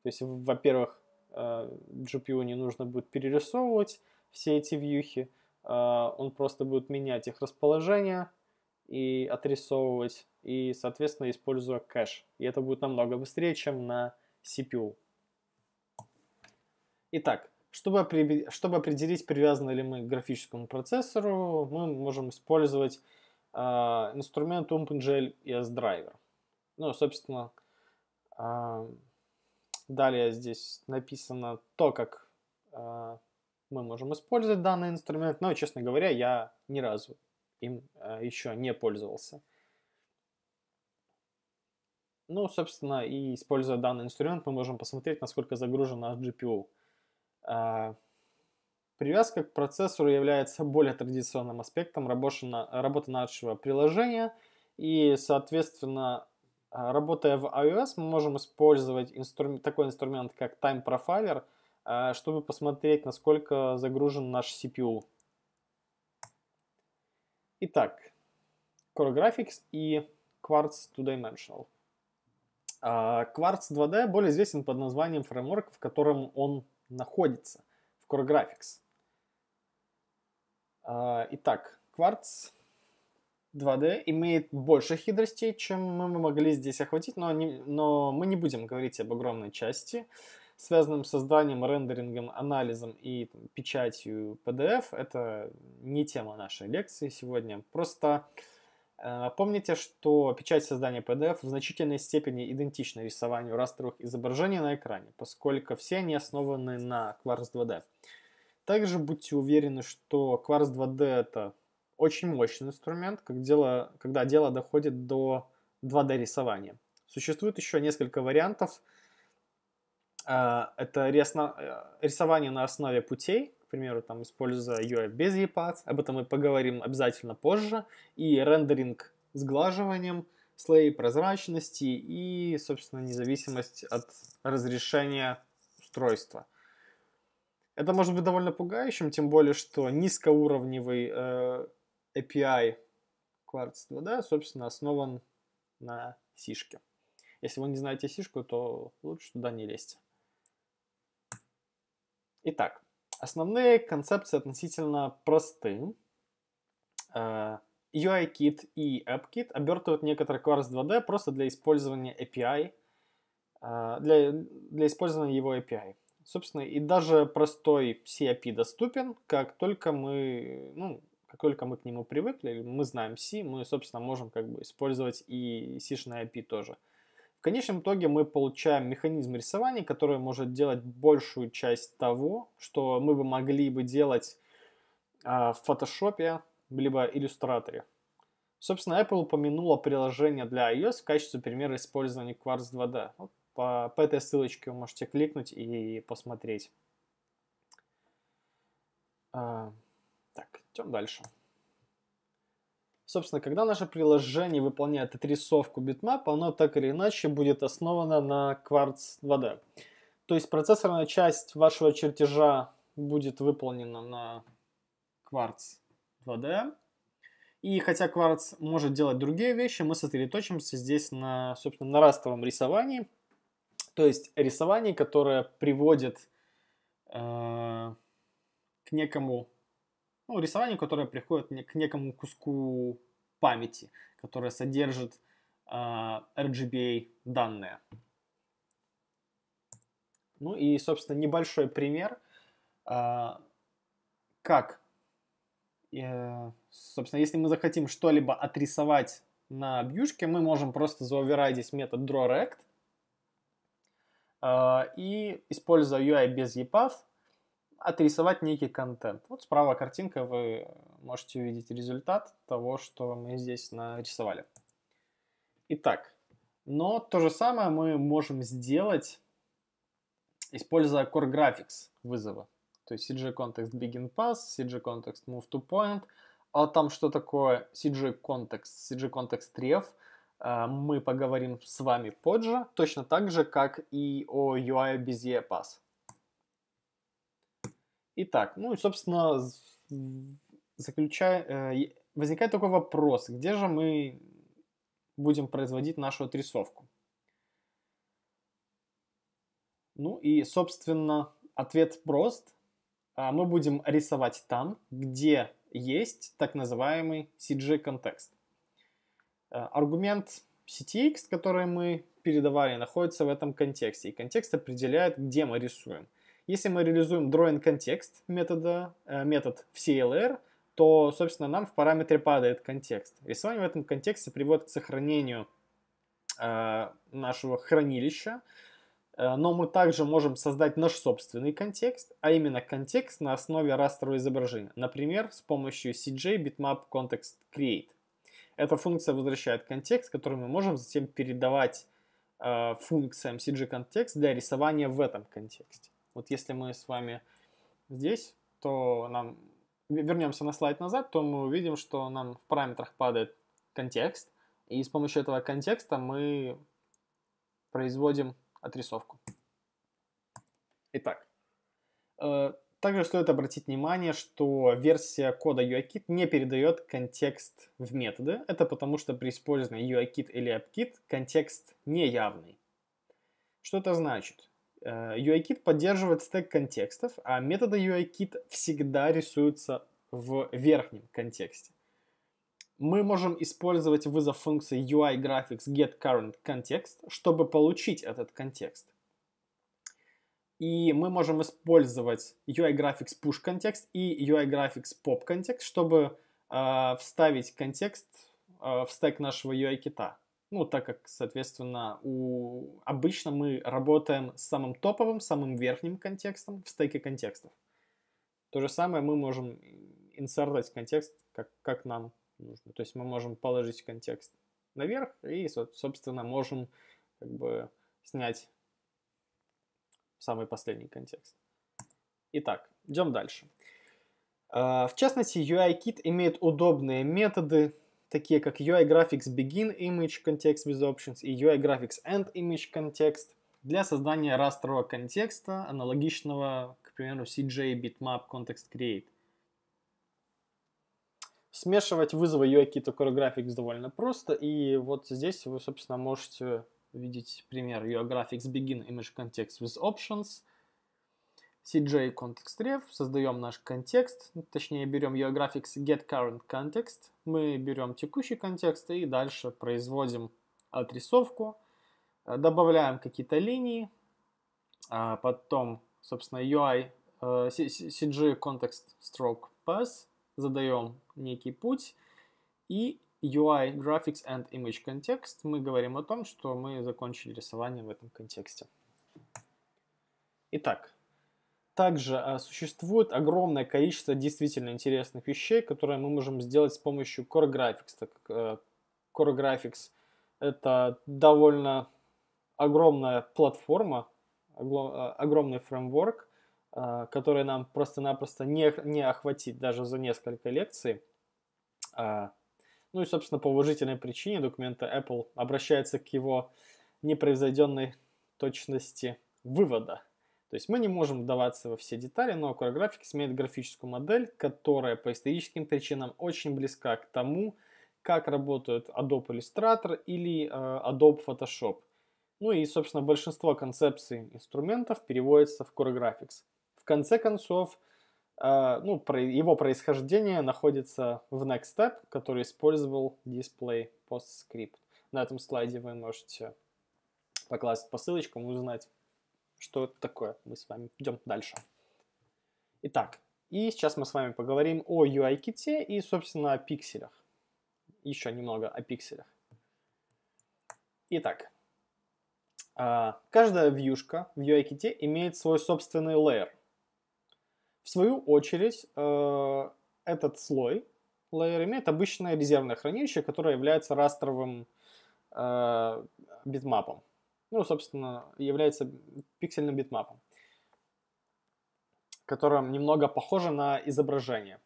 То есть, во-первых, GPU э, не нужно будет перерисовывать все эти вьюхи, а, он просто будет менять их расположение и отрисовывать, и, соответственно, используя кэш. И это будет намного быстрее, чем на CPU. Итак, чтобы, чтобы определить, привязаны ли мы к графическому процессору, мы можем использовать э, инструмент OpenGL ES-Driver. Ну, собственно, э, далее здесь написано то, как э, мы можем использовать данный инструмент, но, честно говоря, я ни разу им э, еще не пользовался. Ну, собственно, и используя данный инструмент, мы можем посмотреть, насколько загружен наш GPU. А, привязка к процессору является более традиционным аспектом работы, нашего приложения, и, соответственно, работая в iOS, мы можем использовать инстру... такой инструмент, как Time Profiler, а, чтобы посмотреть, насколько загружен наш CPU. Итак, Core Graphics и Quartz Two Dimensional. А, Quartz 2D более известен под названием фреймворк, в котором он находится в Core Graphics. А, итак, кварц 2D имеет больше хитростей, чем мы могли здесь охватить, но, не, но мы не будем говорить об огромной части, связанном с созданием, рендерингом, анализом и там, печатью PDF. Это не тема нашей лекции сегодня. Просто э, а, помните, что печать создания PDF в значительной степени идентична рисованию растровых изображений на экране, поскольку все они основаны на Quartz 2D. Также будьте уверены, что Quartz 2D это очень мощный инструмент, как дело, когда дело доходит до 2D рисования. Существует еще несколько вариантов. А, это э, рисование на основе путей, примеру, там, используя UI без EPUB, об этом мы поговорим обязательно позже, и рендеринг сглаживанием, слои прозрачности и, собственно, независимость от разрешения устройства. Это может быть довольно пугающим, тем более, что низкоуровневый э, API Quartz 2D, собственно, основан на сишке. Если вы не знаете сишку, то лучше туда не лезть. Итак, Основные концепции относительно просты. Э, UI-кит и AppKit обертывают некоторый Quartz 2D просто для использования API, э, для, для использования его API. Собственно, и даже простой CAP доступен, как только мы, ну, как только мы к нему привыкли, мы знаем C, мы, собственно, можем как бы использовать и C-шный API тоже – в конечном итоге мы получаем механизм рисования, который может делать большую часть того, что мы бы могли бы делать а, в фотошопе, либо иллюстраторе. Собственно, Apple упомянула приложение для iOS в качестве примера использования Quartz 2D. Вот по, по этой ссылочке вы можете кликнуть и посмотреть. А, так, идем дальше. Собственно, когда наше приложение выполняет отрисовку битмапа, оно так или иначе будет основано на кварц 2D. То есть процессорная часть вашего чертежа будет выполнена на кварц 2D. И хотя кварц может делать другие вещи, мы сосредоточимся здесь на, собственно, на растровом рисовании. То есть рисовании, которое приводит э, к некому ну, рисование, которое приходит к некому куску памяти, которое содержит э, а, RGBA данные. Ну и, собственно, небольшой пример, э, как, э, собственно, если мы захотим что-либо отрисовать на бьюшке, мы можем просто заоверать здесь метод drawRect э, а, и, используя UI без EPUB, отрисовать некий контент. Вот справа картинка, вы можете увидеть результат того, что мы здесь нарисовали. Итак, но то же самое мы можем сделать, используя Core Graphics вызова. То есть CG Context Begin Pass, CG Context Move to Point. А там что такое CG Context, CG Context Ref, э, мы поговорим с вами позже, точно так же, как и о UI без Pass. Итак, ну и, собственно, заключая, э, возникает такой вопрос, где же мы будем производить нашу отрисовку? Ну и, собственно, ответ прост. А, мы будем рисовать там, где есть так называемый CG-контекст. Э, аргумент CTX, который мы передавали, находится в этом контексте. И контекст определяет, где мы рисуем – если мы реализуем drawing контекст метода, э, метод в CLR, то, собственно, нам в параметре падает контекст. Рисование в этом контексте приводит к сохранению э, нашего хранилища, э, но мы также можем создать наш собственный контекст, а именно контекст на основе растрового изображения. Например, с помощью CJ Bitmap Context Create. Эта функция возвращает контекст, который мы можем затем передавать э, функциям CG Context для рисования в этом контексте. Вот если мы с вами здесь, то нам вернемся на слайд назад, то мы увидим, что нам в параметрах падает контекст, и с помощью этого контекста мы производим отрисовку. Итак, э, также стоит обратить внимание, что версия кода UIKit не передает контекст в методы. Это потому, что при использовании UIKit или AppKit контекст неявный. Что это значит? Э, UIKit поддерживает стек контекстов, а методы UIKit всегда рисуются в верхнем контексте. Мы можем использовать вызов функции UI graphics get current context, чтобы получить этот контекст. И мы можем использовать UI graphics push контекст и UI graphics pop контекст, чтобы э, вставить контекст э, в стек нашего UI ну, так как, соответственно, у... обычно мы работаем с самым топовым, самым верхним контекстом в стейке контекстов. То же самое мы можем инсертать контекст, как, как нам нужно. То есть мы можем положить контекст наверх и, собственно, можем как бы снять самый последний контекст. Итак, идем дальше. А, в частности, UI-кит имеет удобные методы такие как UI Graphics Begin Image Context with Options и UI Graphics End Image Context для создания растрового контекста, аналогичного, к примеру, CJ Bitmap Context Create. Смешивать вызовы UI-кит Core Graphics довольно просто, и вот здесь вы, собственно, можете видеть пример UI Graphics Begin Image Context with Options – CJ ContextRef, создаем наш контекст, ну, точнее берем geographics context мы берем текущий контекст и дальше производим отрисовку, э, добавляем какие-то линии, а потом, собственно, UI, э, CG Context Stroke Pass, задаем некий путь и UI Graphics and Image Context мы говорим о том, что мы закончили рисование в этом контексте. Итак, также а, существует огромное количество действительно интересных вещей, которые мы можем сделать с помощью Core Graphics. Так э, Core Graphics это довольно огромная платформа, а, огромный фреймворк, а, который нам просто-напросто не, не охватить даже за несколько лекций. Ну и, собственно, по уважительной причине документа Apple обращается к его непревзойденной точности вывода – то есть мы не можем вдаваться во все детали, но Core Graphics имеет графическую модель, которая по историческим причинам очень близка к тому, как работают Adobe Illustrator или э, Adobe Photoshop. Ну и, собственно, большинство концепций инструментов переводится в Core Graphics. В конце концов, э, ну, про его происхождение находится в Next Step, который использовал Display PostScript. На этом слайде вы можете покласть по ссылочкам и узнать что это такое. Мы с вами идем дальше. Итак, и сейчас мы с вами поговорим о UI-ките и, собственно, о пикселях. Еще немного о пикселях. Итак, а, каждая вьюшка в UI-ките имеет свой собственный layer. В свою очередь, э, этот слой, layer, имеет обычное резервное хранилище, которое является растровым э, битмапом ну, собственно, является пиксельным битмапом, которым немного похоже на изображение.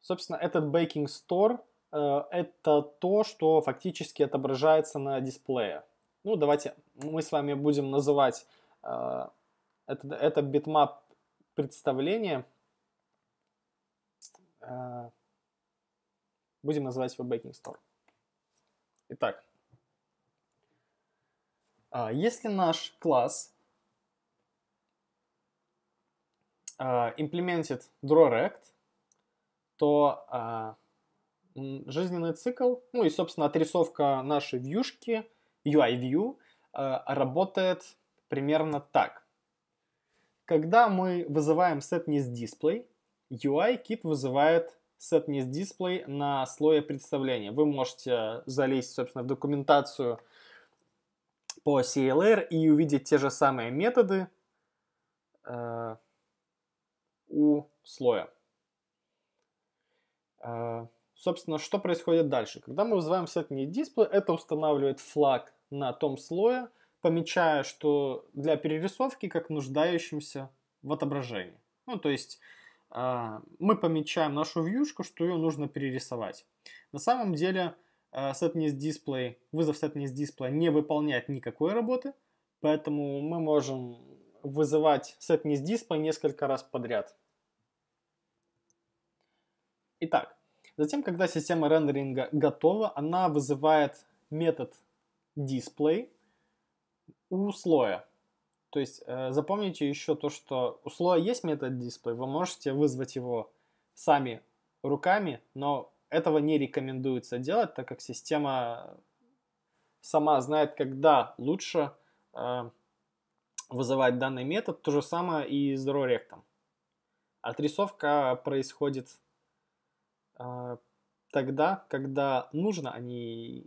Собственно, этот Baking Store э, это то, что фактически отображается на дисплее. Ну, давайте мы с вами будем называть э, это, это битмап представление. Э, будем называть его Baking Store. Итак, а, если наш класс а, имплементит drawRect, то а, жизненный цикл, ну и, собственно, отрисовка нашей вьюшки, UI-view, работает примерно так. Когда мы вызываем setNisDisplay, UI-кит вызывает setNisDisplay на слое представления. Вы можете залезть, собственно, в документацию, по CLR и увидеть те же самые методы э, у слоя. Э, собственно, что происходит дальше? Когда мы вызываем setMe display, это устанавливает флаг на том слое, помечая, что для перерисовки как нуждающимся в отображении. Ну, то есть э, мы помечаем нашу вьюшку, что ее нужно перерисовать. На самом деле а, setNisDisplay, вызов setNisDisplay не выполняет никакой работы, поэтому мы можем вызывать setNisDisplay несколько раз подряд. Итак, затем, когда система рендеринга готова, она вызывает метод display у слоя. То есть э, запомните еще то, что у слоя есть метод display, вы можете вызвать его сами руками, но этого не рекомендуется делать, так как система сама знает, когда лучше э, вызывать данный метод. То же самое и с дроректом. Отрисовка происходит э, тогда, когда нужно, а не...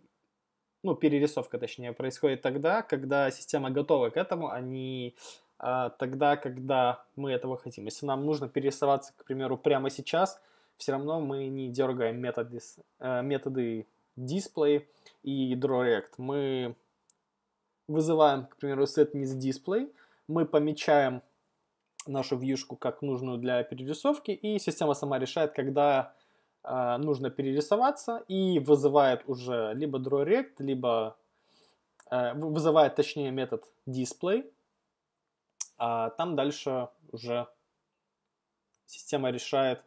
Ну, перерисовка, точнее, происходит тогда, когда система готова к этому, а не э, тогда, когда мы этого хотим. Если нам нужно перерисоваться, к примеру, прямо сейчас, все равно мы не дергаем методы, э, методы display и drawRect. Мы вызываем, к примеру, setNisDisplay, мы помечаем нашу вьюшку как нужную для перерисовки, и система сама решает, когда э, нужно перерисоваться, и вызывает уже либо drawRect, либо э, вызывает, точнее, метод display, а там дальше уже система решает,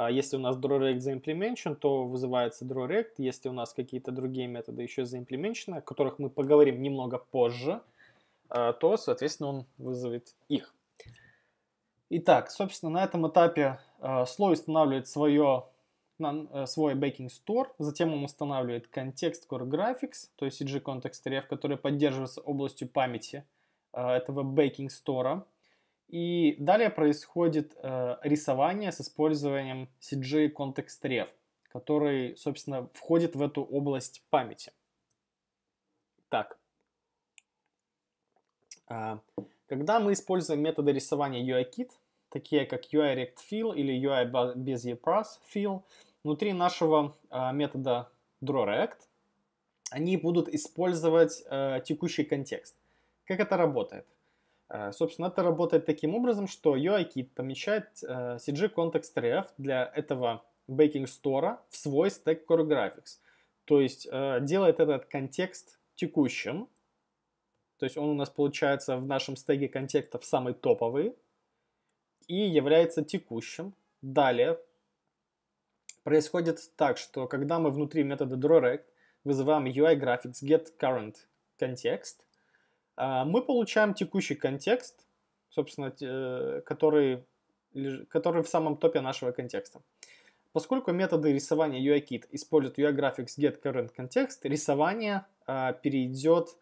а если у нас DrawRect заимплеменчен, то вызывается DrawRect. Если у нас какие-то другие методы еще заимплеменчены, о которых мы поговорим немного позже, а, то, соответственно, он вызовет их. Итак, собственно, на этом этапе а, слой устанавливает свое, э, свой Baking Store, затем он устанавливает контекст Core Graphics, то есть CG Context RF, который поддерживается областью памяти этого Baking Store. И далее происходит э, рисование с использованием CG Context Ref, который, собственно, входит в эту область памяти. Так. Э, когда мы используем методы рисования UIKit, такие как UIRectFill или UI внутри нашего э, метода drawRect они будут использовать э, текущий контекст. Как это работает? Э, собственно, это работает таким образом, что UIKit помещает CG Context Ref для этого Baking Store в свой стек Core Graphics. То есть э, делает этот контекст текущим. То есть он у нас получается в нашем стеге контекстов самый топовый и является текущим. Далее происходит так, что когда мы внутри метода drawRect вызываем UI graphics get current context, а, мы получаем текущий контекст, собственно, э, который, который в самом топе нашего контекста. Поскольку методы рисования UIKit используют UIGraphics context, рисование а, перейдет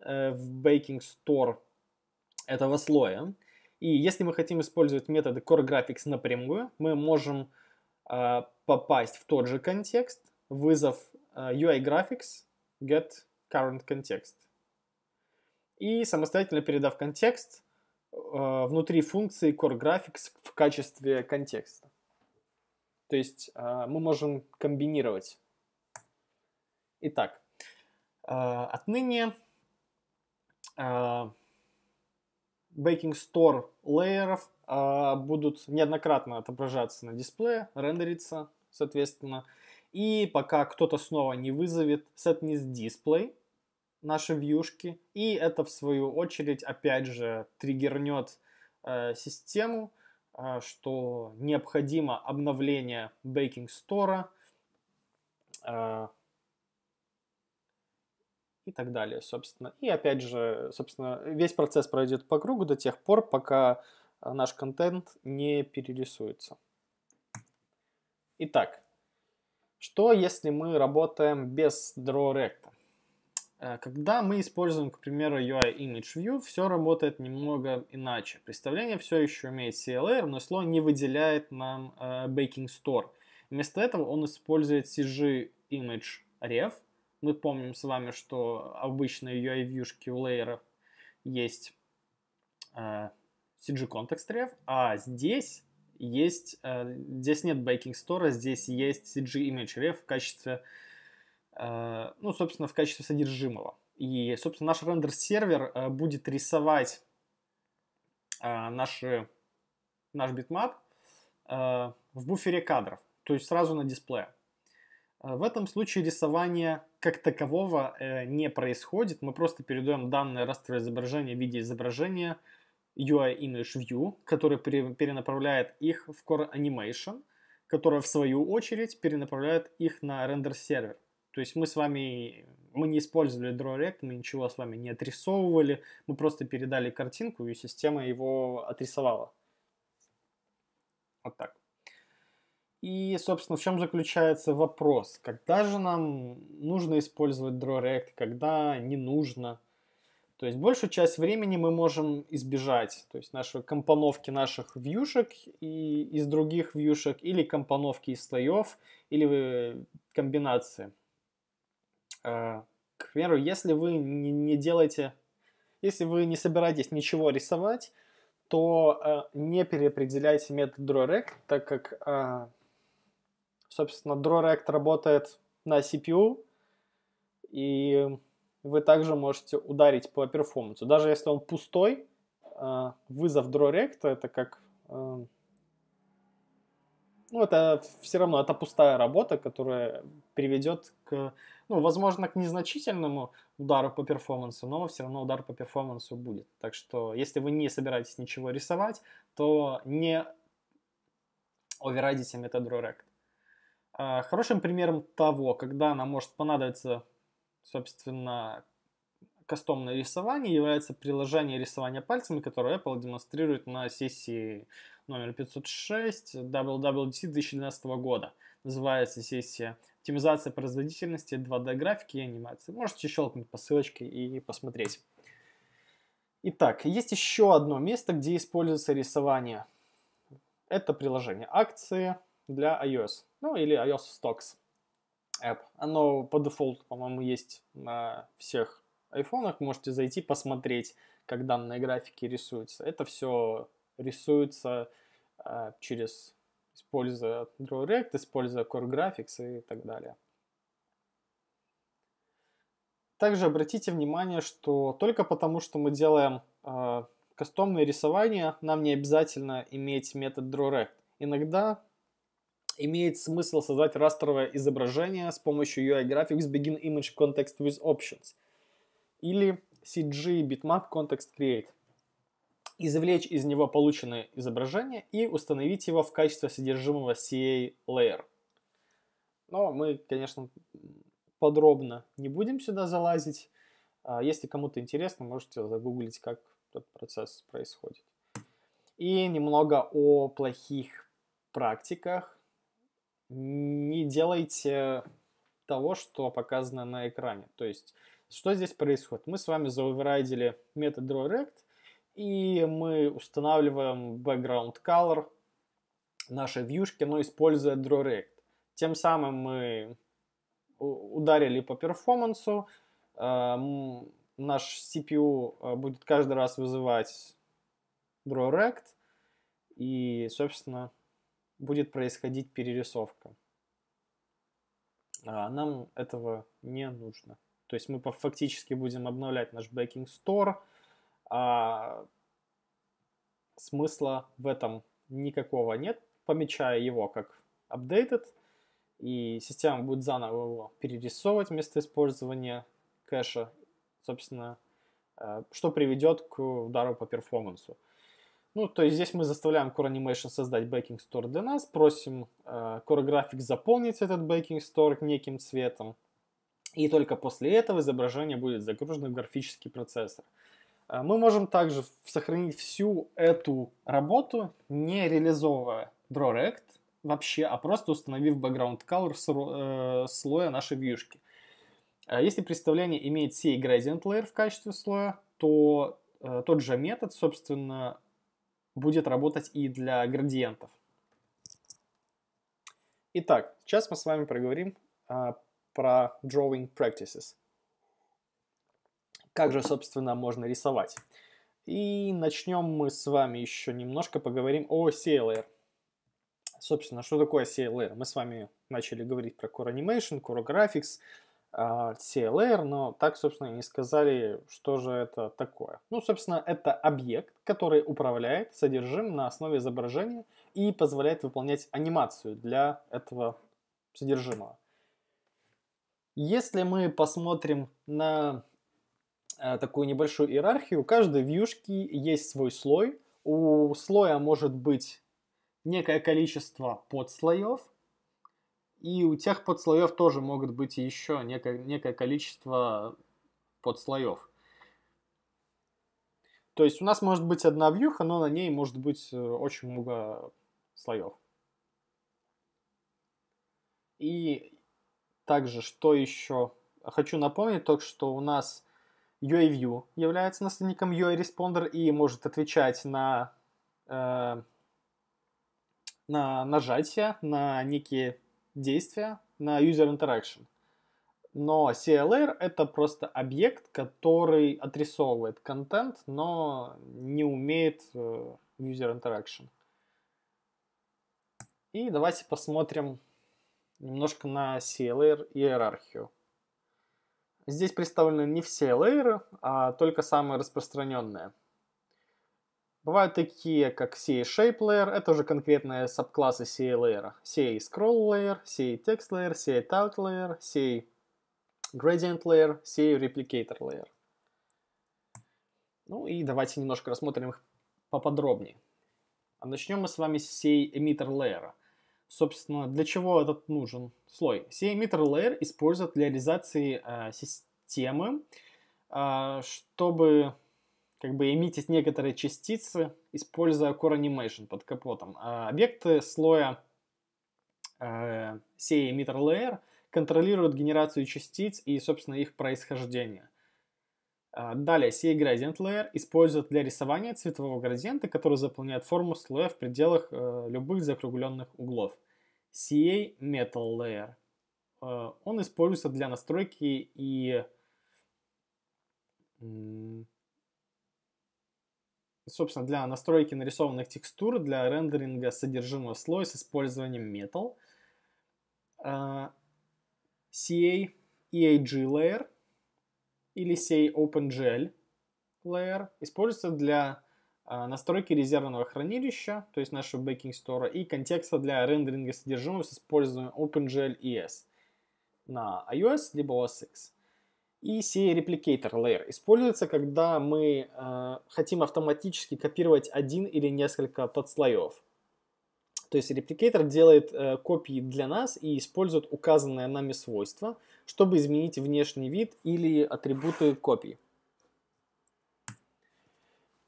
э, в Baking Store этого слоя. И если мы хотим использовать методы Core Graphics напрямую, мы можем а, попасть в тот же контекст, вызов get current context и самостоятельно передав контекст э, внутри функции Core Graphics в качестве контекста. То есть э, мы можем комбинировать. Итак, э, отныне э, Baking Store лейеров э, будут неоднократно отображаться на дисплее, рендериться, соответственно. И пока кто-то снова не вызовет setNisDisplay, наши вьюшки. И это, в свою очередь, опять же, триггернет э, систему, э, что необходимо обновление Baking Store э, и так далее, собственно. И опять же, собственно, весь процесс пройдет по кругу до тех пор, пока наш контент не перерисуется. Итак, что если мы работаем без DrawRect? Э, когда мы используем, к примеру, UI Image View, все работает немного иначе. Представление все еще имеет CLR, но слой не выделяет нам э, Baking Store. Вместо этого он использует CG Image Ref. Мы помним с вами, что обычные UI вьюшки у лейеров есть э, CG Context Ref, а здесь есть, э, здесь нет Baking Store, а здесь есть CG Image Ref в качестве э, Э, ну, собственно, в качестве содержимого. И, собственно, наш рендер-сервер э, будет рисовать э, наши, наш битмап в буфере кадров, то есть сразу на дисплее. В этом случае рисование как такового не происходит. Мы просто передаем данные растровое изображение в виде изображения UI Image View, который перенаправляет их в Core Animation, которая в свою очередь перенаправляет их на рендер-сервер. То есть мы с вами, мы не использовали Draw Rect, мы ничего с вами не отрисовывали, мы просто передали картинку, и система его отрисовала. Вот так. И, собственно, в чем заключается вопрос? Когда же нам нужно использовать Draw Rect, когда не нужно? То есть большую часть времени мы можем избежать, то есть нашей компоновки наших вьюшек и из других вьюшек, или компоновки из слоев, или э, комбинации. Э, к примеру, если вы не делаете, если вы не собираетесь ничего рисовать, то э, не переопределяйте метод drawRect, так как, э, собственно, drawRect работает на CPU, и вы также можете ударить по перформансу. Даже если он пустой, вызов drawRect это как... Ну, это все равно, это пустая работа, которая приведет к ну, возможно, к незначительному удару по перформансу, но все равно удар по перформансу будет. Так что, если вы не собираетесь ничего рисовать, то не оверрайдите метод React. А, хорошим примером того, когда нам может понадобиться, собственно, кастомное рисование, является приложение рисования пальцами, которое Apple демонстрирует на сессии номер 506 WWDC 2012 года – называется сессия «Оптимизация производительности 2D-графики и анимации». Можете щелкнуть по ссылочке и посмотреть. Итак, есть еще одно место, где используется рисование. Это приложение «Акции» для iOS, ну или iOS Stocks App. Оно по дефолту, по-моему, есть на всех айфонах. Можете зайти посмотреть, как данные графики рисуются. Это все рисуется э, через используя React, используя Core Graphics и так далее. Также обратите внимание, что только потому, что мы делаем э, кастомные рисования, нам не обязательно иметь метод drawRect. Иногда имеет смысл создать растровое изображение с помощью UI Graphics Begin Image Context with Options или CG Bitmap Context Create – извлечь из него полученное изображение и установить его в качестве содержимого CA Layer. Но мы, конечно, подробно не будем сюда залазить. А, если кому-то интересно, можете загуглить, как этот процесс происходит. И немного о плохих практиках. Не делайте того, что показано на экране. То есть, что здесь происходит? Мы с вами заоверайдили метод drawRect – и мы устанавливаем background color нашей вьюшки, но используя drawRect. Тем самым мы ударили по перформансу. Э, наш CPU э, будет каждый раз вызывать drawRect И, собственно, будет происходить перерисовка. А нам этого не нужно. То есть мы фактически будем обновлять наш backing store – а смысла в этом никакого нет. помечая его как updated, и система будет заново его перерисовывать вместо использования кэша, собственно, э, что приведет к удару по перформансу. Ну, то есть здесь мы заставляем Core Animation создать Baking Store для нас, просим э, Core Graphics заполнить этот Baking Store неким цветом, и только после этого изображение будет загружено в графический процессор. А, мы можем также сохранить всю эту работу, не реализовывая drawRect вообще, а просто установив background color э, слоя нашей вьюшки. А если представление имеет сей gradient layer в качестве слоя, то э, тот же метод, собственно, будет работать и для градиентов. Итак, сейчас мы с вами проговорим а, про drawing practices. Как же, собственно, можно рисовать? И начнем мы с вами еще немножко поговорим о CLR. Собственно, что такое CLR? Мы с вами начали говорить про Core Animation, Core Graphics, а, CLR, но так, собственно, и не сказали, что же это такое. Ну, собственно, это объект, который управляет содержимым на основе изображения и позволяет выполнять анимацию для этого содержимого. Если мы посмотрим на Э, такую небольшую иерархию. У каждой вьюшки есть свой слой. У слоя может быть некое количество подслоев, и у тех подслоев тоже могут быть еще некое, некое количество подслоев. То есть у нас может быть одна вьюха, но на ней может быть э, очень много слоев. И также, что еще? Хочу напомнить только, что у нас UIView является наследником UA-Responder и может отвечать на, э, на нажатие, на некие действия, на User Interaction. Но CLR — это просто объект, который отрисовывает контент, но не умеет э, User Interaction. И давайте посмотрим немножко на CLR иерархию. Здесь представлены не все лейеры, а только самые распространенные. Бывают такие, как CA-shape layer, это уже конкретные сабклассы CA layer. CA-scroll layer, CA-text layer, CA-tilt layer, CA-gradient layer, CA-replicator layer. Ну и давайте немножко рассмотрим их поподробнее. А начнем мы с вами с CA-emitter layer. Собственно, для чего этот нужен слой? CA-meter layer используют для реализации э, системы, э, чтобы как бы эмитить некоторые частицы, используя Core Animation под капотом. А объекты слоя э, ca layer контролируют генерацию частиц и, собственно, их происхождение. А, далее, сей градиент layer используют для рисования цветового градиента, который заполняет форму слоя в пределах э, любых закругленных углов. CA Metal Layer. Э, он используется для настройки и... Собственно, для настройки нарисованных текстур, для рендеринга содержимого слоя с использованием Metal. CA EAG Layer – или сей OpenGL Layer используется для а, настройки резервного хранилища, то есть нашего backing store, и контекста для рендеринга содержимого с использованием OpenGL ES на iOS либо OS X. И CA Replicator Layer используется, когда мы э, хотим автоматически копировать один или несколько подслоев. То есть репликатор делает э, копии для нас и использует указанное нами свойство – чтобы изменить внешний вид или атрибуты копии.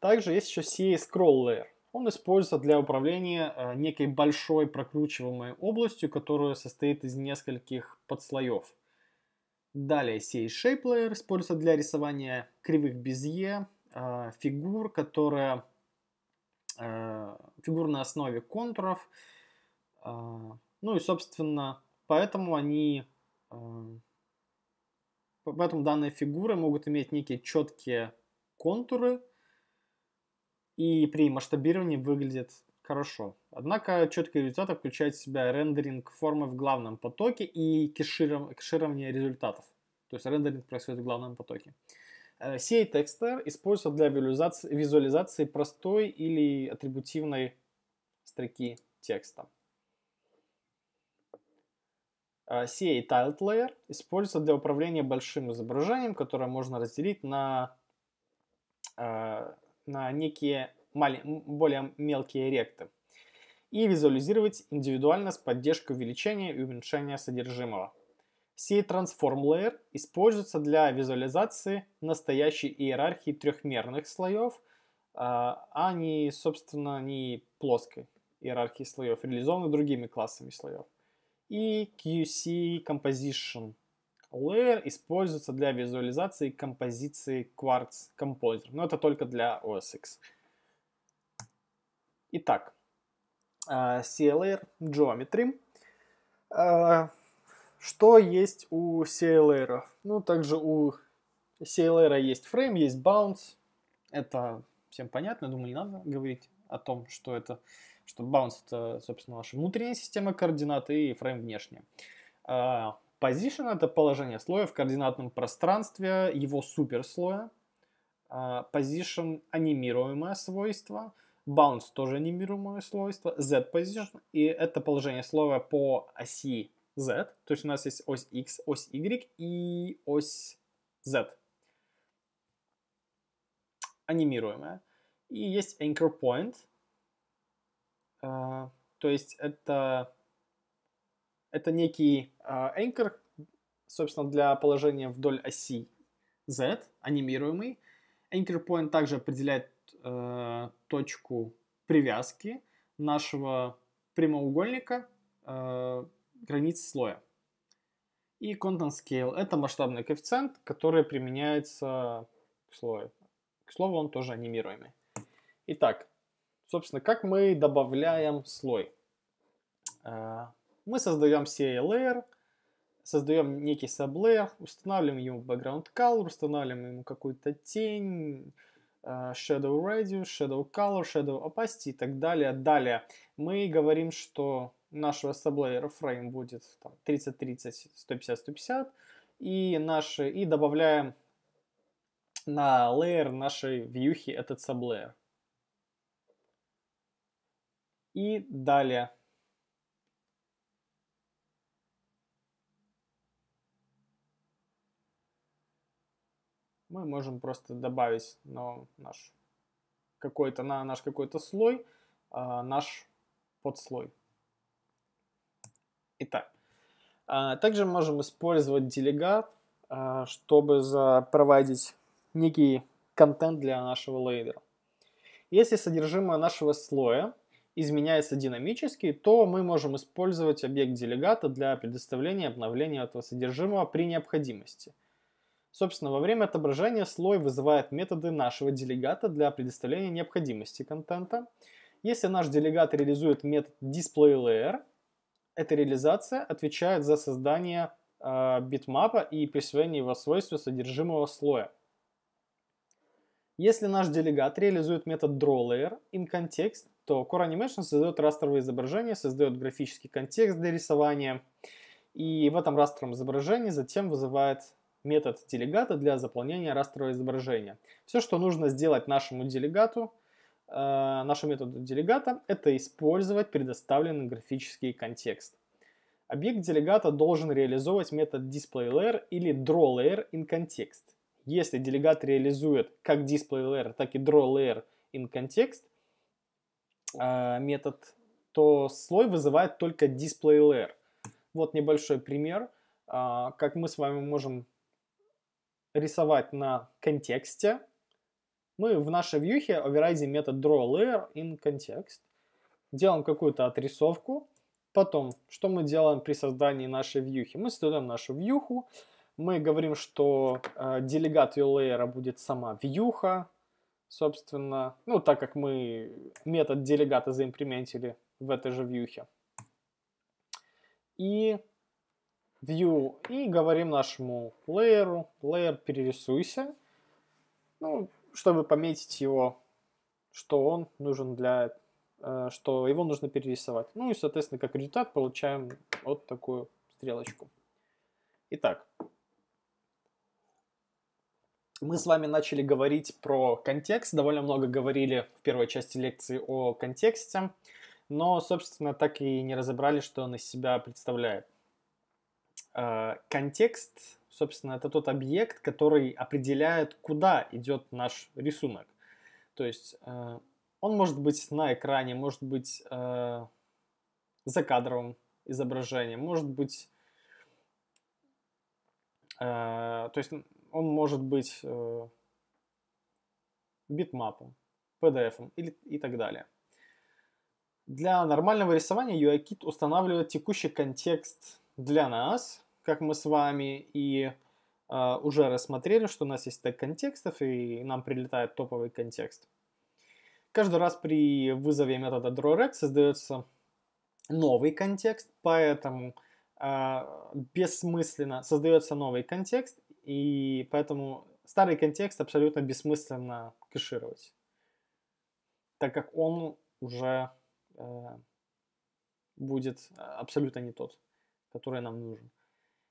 Также есть еще CA Scroll Layer. Он используется для управления э, некой большой прокручиваемой областью, которая состоит из нескольких подслоев. Далее CA Shape Layer используется для рисования кривых безе, э, фигур, которые э, фигур на основе контуров. Ну и, собственно, поэтому они Поэтому данные фигуры могут иметь некие четкие контуры и при масштабировании выглядит хорошо. Однако четкий результат включает в себя рендеринг формы в главном потоке и кеширование результатов. То есть рендеринг происходит в главном потоке. Сей э, текстер используется для визуализации, визуализации простой или атрибутивной строки текста. А, CA Tiled Layer используется для управления большим изображением, которое можно разделить на, а, на некие более мелкие ректы и визуализировать индивидуально с поддержкой увеличения и уменьшения содержимого. CA Transform Layer используется для визуализации настоящей иерархии трехмерных слоев, а, а не, собственно, не плоской иерархии слоев, реализованной другими классами слоев. И QC Composition Layer используется для визуализации композиции Quartz Composer. Но это только для OS X. Итак, а, C-Layer Geometry. А, что есть у C-Layer? Ну, также у C-Layer есть фрейм, есть bounce. Это всем понятно, думаю, не надо говорить о том, что это что bounce это, собственно, наша внутренняя система координат и фрейм внешняя. А, position это положение слоя в координатном пространстве, его суперслоя. А, position анимируемое свойство. Bounce тоже анимируемое свойство. Z position и это положение слоя по оси Z. То есть у нас есть ось X, ось Y и ось Z. Анимируемая. И есть anchor point – а, то есть это, это некий а, anchor, собственно, для положения вдоль оси Z, анимируемый. Anchor point также определяет э, точку привязки нашего прямоугольника э, границ слоя. И content scale – это масштабный коэффициент, который применяется к слою. К слову, он тоже анимируемый. Итак, Собственно, как мы добавляем слой? Э, мы создаем CLR, создаем некий саблер, устанавливаем ему background color, устанавливаем ему какую-то тень, э, shadow radius, shadow color, shadow opacity и так далее. Далее мы говорим, что нашего саблера фрейм будет 30-30, 150-150 и, наши, и добавляем на layer нашей вьюхи этот саблер и далее. Мы можем просто добавить на наш какой-то на наш какой-то слой а, наш подслой. Итак, а, также можем использовать делегат, а, чтобы запровадить некий контент для нашего лейдера. Если содержимое нашего слоя изменяется динамически, то мы можем использовать объект делегата для предоставления обновления этого содержимого при необходимости. Собственно, во время отображения слой вызывает методы нашего делегата для предоставления необходимости контента. Если наш делегат реализует метод displayLayer, эта реализация отвечает за создание э, битмапа и присвоение его свойства содержимого слоя. Если наш делегат реализует метод drawLayer, in то Core Animation создает растровое изображение, создает графический контекст для рисования, и в этом растровом изображении затем вызывает метод делегата для заполнения растрового изображения. Все, что нужно сделать нашему делегату, э, нашему методу делегата, это использовать предоставленный графический контекст. Объект делегата должен реализовать метод displayLayer или drawLayer in context. Если делегат реализует как displayLayer, так и drawLayer in context, а, метод, то слой вызывает только display layer. Вот небольшой пример, а, как мы с вами можем рисовать на контексте. Мы в нашей вьюхе override метод drawLayer in context. Делаем какую-то отрисовку. Потом, что мы делаем при создании нашей вьюхи? Мы создаем нашу вьюху. Мы говорим, что э, делегат ее лейера будет сама вьюха собственно, ну, так как мы метод делегата заимплементили в этой же вьюхе. И view, и говорим нашему лейеру, layer перерисуйся, ну, чтобы пометить его, что он нужен для, э, что его нужно перерисовать. Ну и, соответственно, как результат получаем вот такую стрелочку. Итак, мы с вами начали говорить про контекст, довольно много говорили в первой части лекции о контексте, но, собственно, так и не разобрали, что он из себя представляет. Э, контекст, собственно, это тот объект, который определяет, куда идет наш рисунок. То есть э, он может быть на экране, может быть э, за закадровым изображением, может быть то есть он может быть э, битмапом, PDF или, и так далее. Для нормального рисования UIKit устанавливает текущий контекст для нас, как мы с вами и э, уже рассмотрели, что у нас есть тег контекстов и нам прилетает топовый контекст. Каждый раз при вызове метода drawRect создается новый контекст, поэтому э, бессмысленно создается новый контекст и поэтому старый контекст абсолютно бессмысленно кэшировать, так как он уже э, будет э, абсолютно не тот, который нам нужен.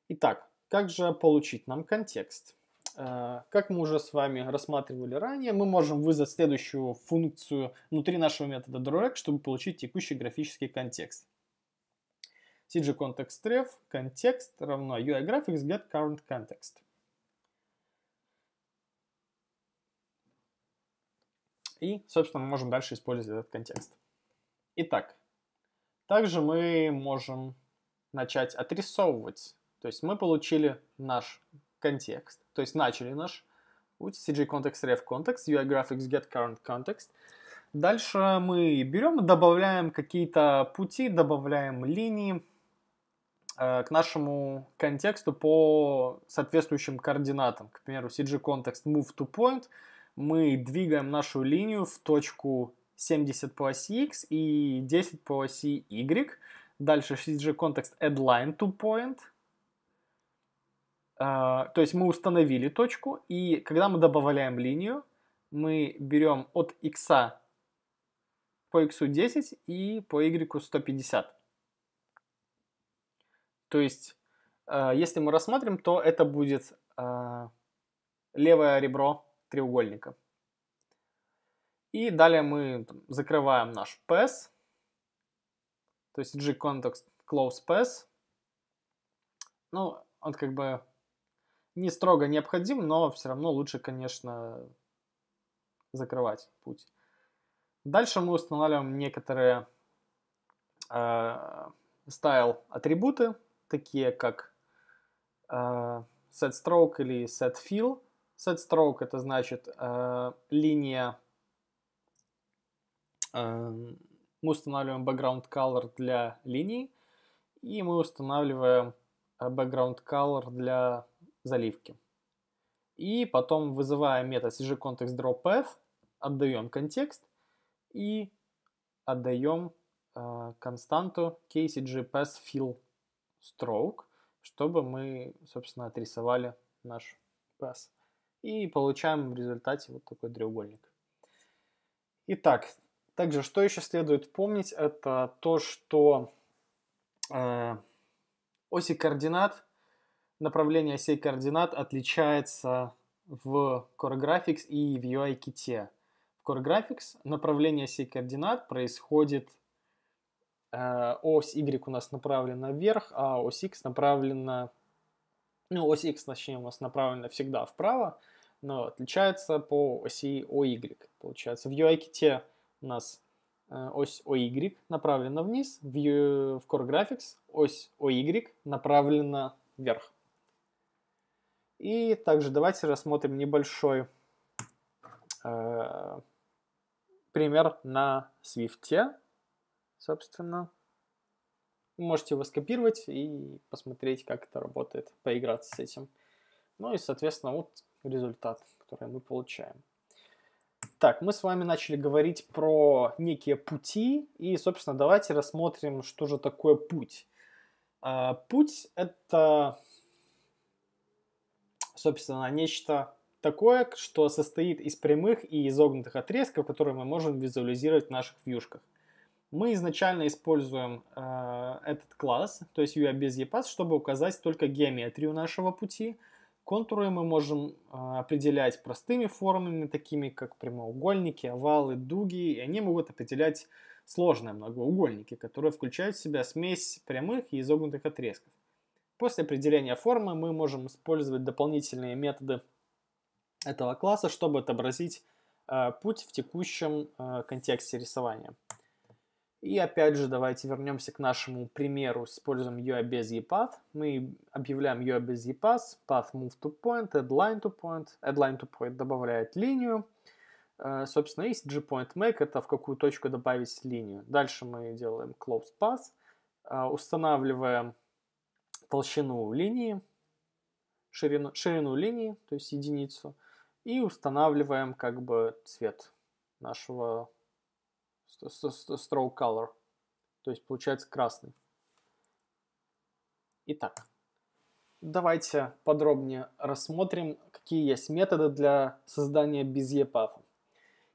Итак, как же получить нам контекст? Э, как мы уже с вами рассматривали ранее, мы можем вызвать следующую функцию внутри нашего метода direct, чтобы получить текущий графический контекст. CG context ref контекст равно UI graphics get current context. И, собственно, мы можем дальше использовать этот контекст. Итак, также мы можем начать отрисовывать. То есть мы получили наш контекст, то есть начали наш путь CG context ref context, UI graphics get current context. Дальше мы берем, добавляем какие-то пути, добавляем линии э, к нашему контексту по соответствующим координатам. К примеру, CG context move to point – мы двигаем нашу линию в точку 70 по оси X и 10 по оси Y. Дальше CG контекст add line to point. А, то есть мы установили точку, и когда мы добавляем линию, мы берем от x по x 10 и по y 150. То есть, а, если мы рассмотрим, то это будет а, левое ребро треугольника. И далее мы закрываем наш pass, то есть g-context close pass. Ну, он как бы не строго необходим, но все равно лучше, конечно, закрывать путь. Дальше мы устанавливаем некоторые э, style атрибуты, такие как э, set stroke или set fill. Set stroke это значит э, линия. Э, мы устанавливаем background color для линии и мы устанавливаем э, background color для заливки. И потом вызываем метод cg_context_draw_path, отдаем контекст и отдаем э, константу kcg_path_fill_stroke, чтобы мы, собственно, отрисовали наш path. И получаем в результате вот такой треугольник. Итак, также что еще следует помнить, это то, что э, оси координат, направление осей координат отличается в Core Graphics и в UI-ките. В Core Graphics направление осей координат происходит, э, ось Y у нас направлена вверх, а ось X направлена, ну, ось X, точнее, у нас направлена всегда вправо, но ну, отличается по оси OY. Получается, в UI-ките у нас э, ось OY направлена вниз, в, в Core Graphics ось OY направлена вверх. И также давайте рассмотрим небольшой э, пример на Swift, собственно. Можете его скопировать и посмотреть, как это работает, поиграться с этим. Ну и, соответственно, вот результат, который мы получаем. Так, мы с вами начали говорить про некие пути, и, собственно, давайте рассмотрим, что же такое путь. А, путь – это, собственно, нечто такое, что состоит из прямых и изогнутых отрезков, которые мы можем визуализировать в наших вьюшках. Мы изначально используем э, этот класс, то есть UI без EPAS, чтобы указать только геометрию нашего пути – Контуры мы можем а, определять простыми формами, такими как прямоугольники, овалы, дуги, и они могут определять сложные многоугольники, которые включают в себя смесь прямых и изогнутых отрезков. После определения формы мы можем использовать дополнительные методы этого класса, чтобы отобразить а, путь в текущем а, контексте рисования. И опять же, давайте вернемся к нашему примеру с используем UI без ePath. Мы объявляем UI без ePath, path move to point, add line to point. Add line to point добавляет линию. Э, собственно, есть gPoint make, это в какую точку добавить линию. Дальше мы делаем close path, э, устанавливаем толщину линии, ширину, ширину линии, то есть единицу, и устанавливаем как бы цвет нашего stroke color, то есть получается красный. Итак, давайте подробнее рассмотрим, какие есть методы для создания Bezier Path.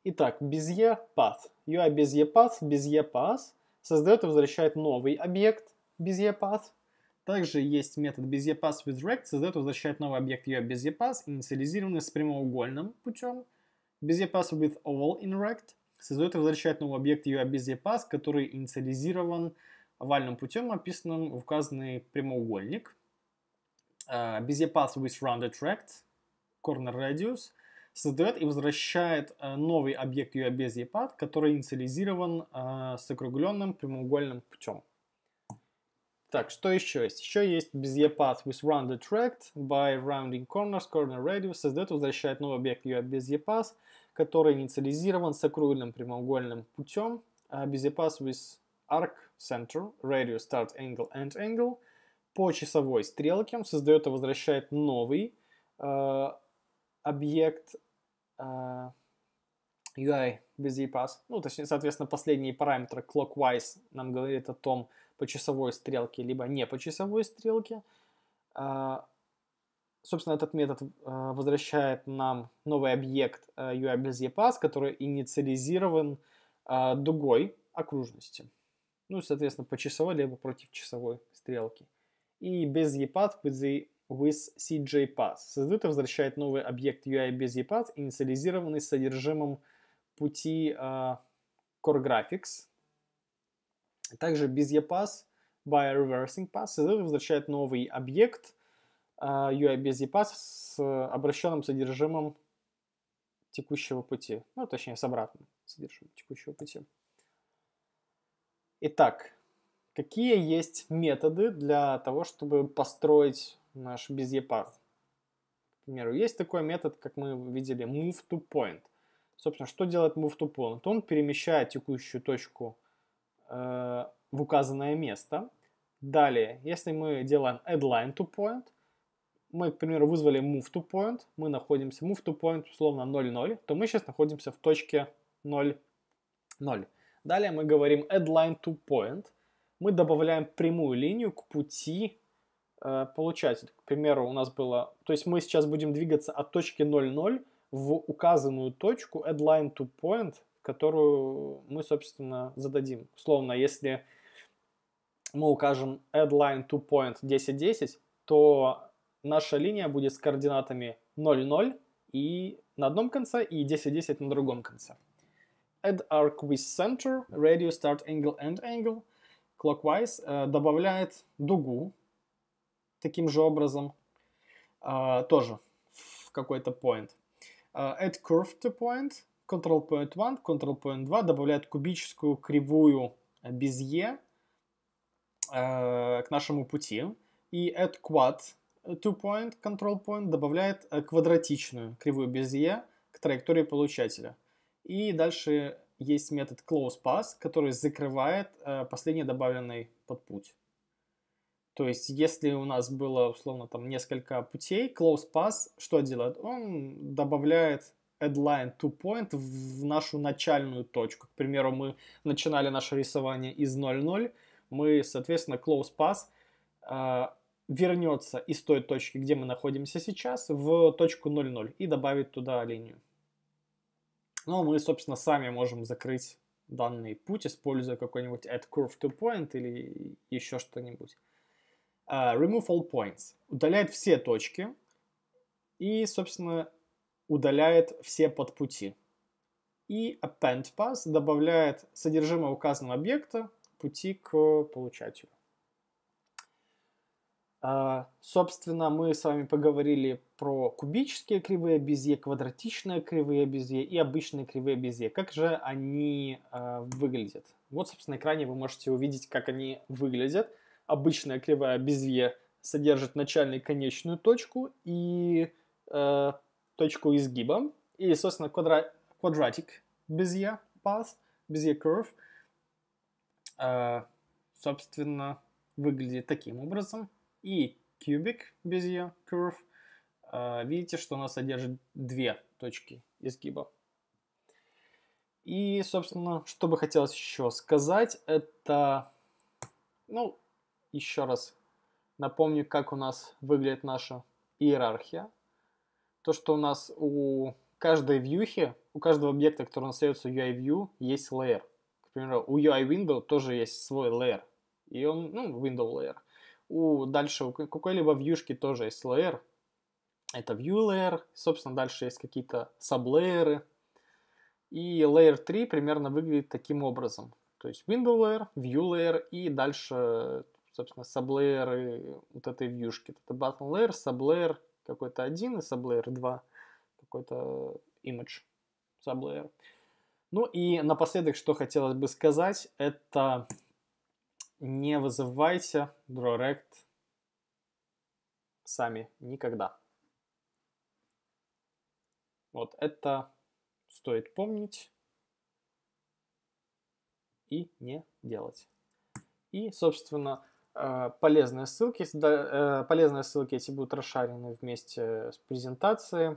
Итак, Bezier Path, UI Bezier Path, Bezier Path создает и возвращает новый объект Bezier Path. Также есть метод Bezier Path with Rect, создает и возвращает новый объект UI Bezier Path, инициализированный с прямоугольным путем. Bezier Path with Oval in Rect создает и возвращает новый объект UABZPass, который инициализирован овальным путем, описанным в указанный прямоугольник. Uh, а, BZPath with rounded rect, corner radius, создает и возвращает uh, новый объект UABZPath, который инициализирован uh, с округленным прямоугольным путем. Так, что еще есть? Еще есть BZPath with rounded rect by rounding corners, corner radius, создает и возвращает новый объект UABZPath, который инициализирован сокругольным прямоугольным путем Bizpass э, with Arc Center, Radio Start Angle end Angle по часовой стрелке, создает и возвращает новый э, объект э, UI BusyPass. Ну, точнее, соответственно, последний параметр clockwise нам говорит о том, по часовой стрелке, либо не по часовой стрелке. Э, собственно, этот метод э, возвращает нам новый объект э, UI без EPAS, который инициализирован э, дугой окружности. Ну, соответственно, по часовой либо против часовой стрелки. И без EPAS with CJPath создает и возвращает новый объект UI без EPAS, инициализированный содержимым пути core graphics. Также без EPAS by reversing pass создает и возвращает новый объект – UI без EPAS с э, обращенным содержимым текущего пути. Ну, точнее, с обратным содержимым текущего пути. Итак, какие есть методы для того, чтобы построить наш без EPAS? К примеру, есть такой метод, как мы видели, move to point. Собственно, что делает move to point? Он перемещает текущую точку э, в указанное место. Далее, если мы делаем add line to point, мы, к примеру, вызвали move to point, мы находимся move to point условно 0,0, то мы сейчас находимся в точке 0,0. Далее мы говорим add line to point. Мы добавляем прямую линию к пути э, получателя. К примеру, у нас было... То есть мы сейчас будем двигаться от точки 0,0 в указанную точку add line to point, которую мы, собственно, зададим. Условно, если мы укажем add line to point 10.10, 10, то наша линия будет с координатами 0, 0 и на одном конце и 10, 10 на другом конце. Add arc with center, radius start angle, end angle, clockwise э, добавляет дугу таким же образом э, тоже в какой-то point. Э, add curve to point, control point 1, control point 2 добавляет кубическую кривую без е e, э, к нашему пути. И add quad two-point control point добавляет э, квадратичную кривую Безье к траектории получателя. И дальше есть метод closePath, который закрывает э, последний добавленный подпуть. То есть, если у нас было, условно, там несколько путей, close pass что делает? Он добавляет addline point в нашу начальную точку. К примеру, мы начинали наше рисование из 0,0, мы, соответственно, close closePath вернется из той точки, где мы находимся сейчас, в точку 0,0 и добавит туда линию. Ну, мы, собственно, сами можем закрыть данный путь, используя какой-нибудь add curve to point или еще что-нибудь. Uh, remove all points. Удаляет все точки и, собственно, удаляет все подпути. И append path добавляет содержимое указанного объекта пути к получателю. А, собственно, мы с вами поговорили про кубические кривые Безье, квадратичные кривые Безье и обычные кривые Безье. Как же они а, выглядят? Вот, собственно, на экране вы можете увидеть, как они выглядят. Обычная кривая Безье содержит начальную и конечную точку и э, точку изгиба. И, собственно, квадра... квадратик Безье path, Безье curve, э, собственно, выглядит таким образом – и кубик без ее, curve, а, видите, что она содержит две точки изгиба. И, собственно, что бы хотелось еще сказать, это, ну, еще раз напомню, как у нас выглядит наша иерархия. То, что у нас у каждой вьюхи, у каждого объекта, который наследуется UI-view, есть layer. К примеру, у UI-window тоже есть свой layer. И он, ну, window layer. У, дальше у какой-либо вьюшки тоже есть layer. Это view layer. Собственно, дальше есть какие-то саблееры. И layer 3 примерно выглядит таким образом. То есть window layer, view layer и дальше, собственно, саблееры вот этой вьюшки. Это button layer, sublayer какой-то один и sublayer 2 какой-то image sublayer. Ну и напоследок, что хотелось бы сказать, это не вызывайте Direct сами никогда. Вот это стоит помнить и не делать. И, собственно, э, полезные ссылки, э, полезные ссылки эти будут расшарены вместе с презентацией.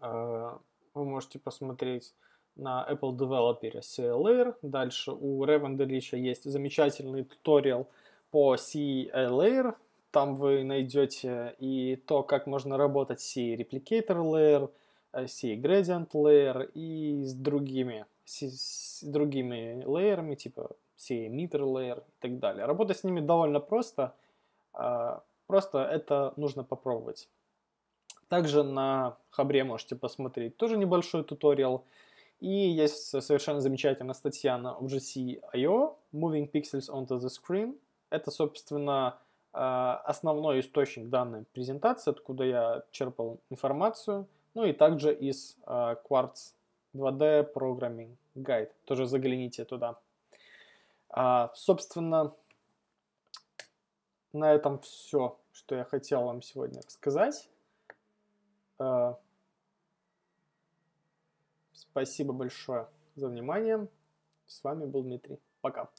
Э, вы можете посмотреть на Apple Developer CLR. Дальше у Raven Delicia есть замечательный туториал по CLR. Там вы найдете и то, как можно работать с C-Replicator Layer, э, C-Gradient Layer и с другими, с, с другими лейерами, типа C-Emitter Layer и так далее. Работать с ними довольно просто, а, просто это нужно попробовать. Также на Хабре можете посмотреть тоже небольшой туториал, и есть совершенно замечательная статья на OGC.io «Moving Pixels onto the Screen». Это, собственно, э, основной источник данной презентации, откуда я черпал информацию. Ну и также из э, Quartz 2D Programming Guide. Тоже загляните туда. А, собственно, на этом все, что я хотел вам сегодня рассказать. Э, Спасибо большое за внимание. С вами был Дмитрий. Пока.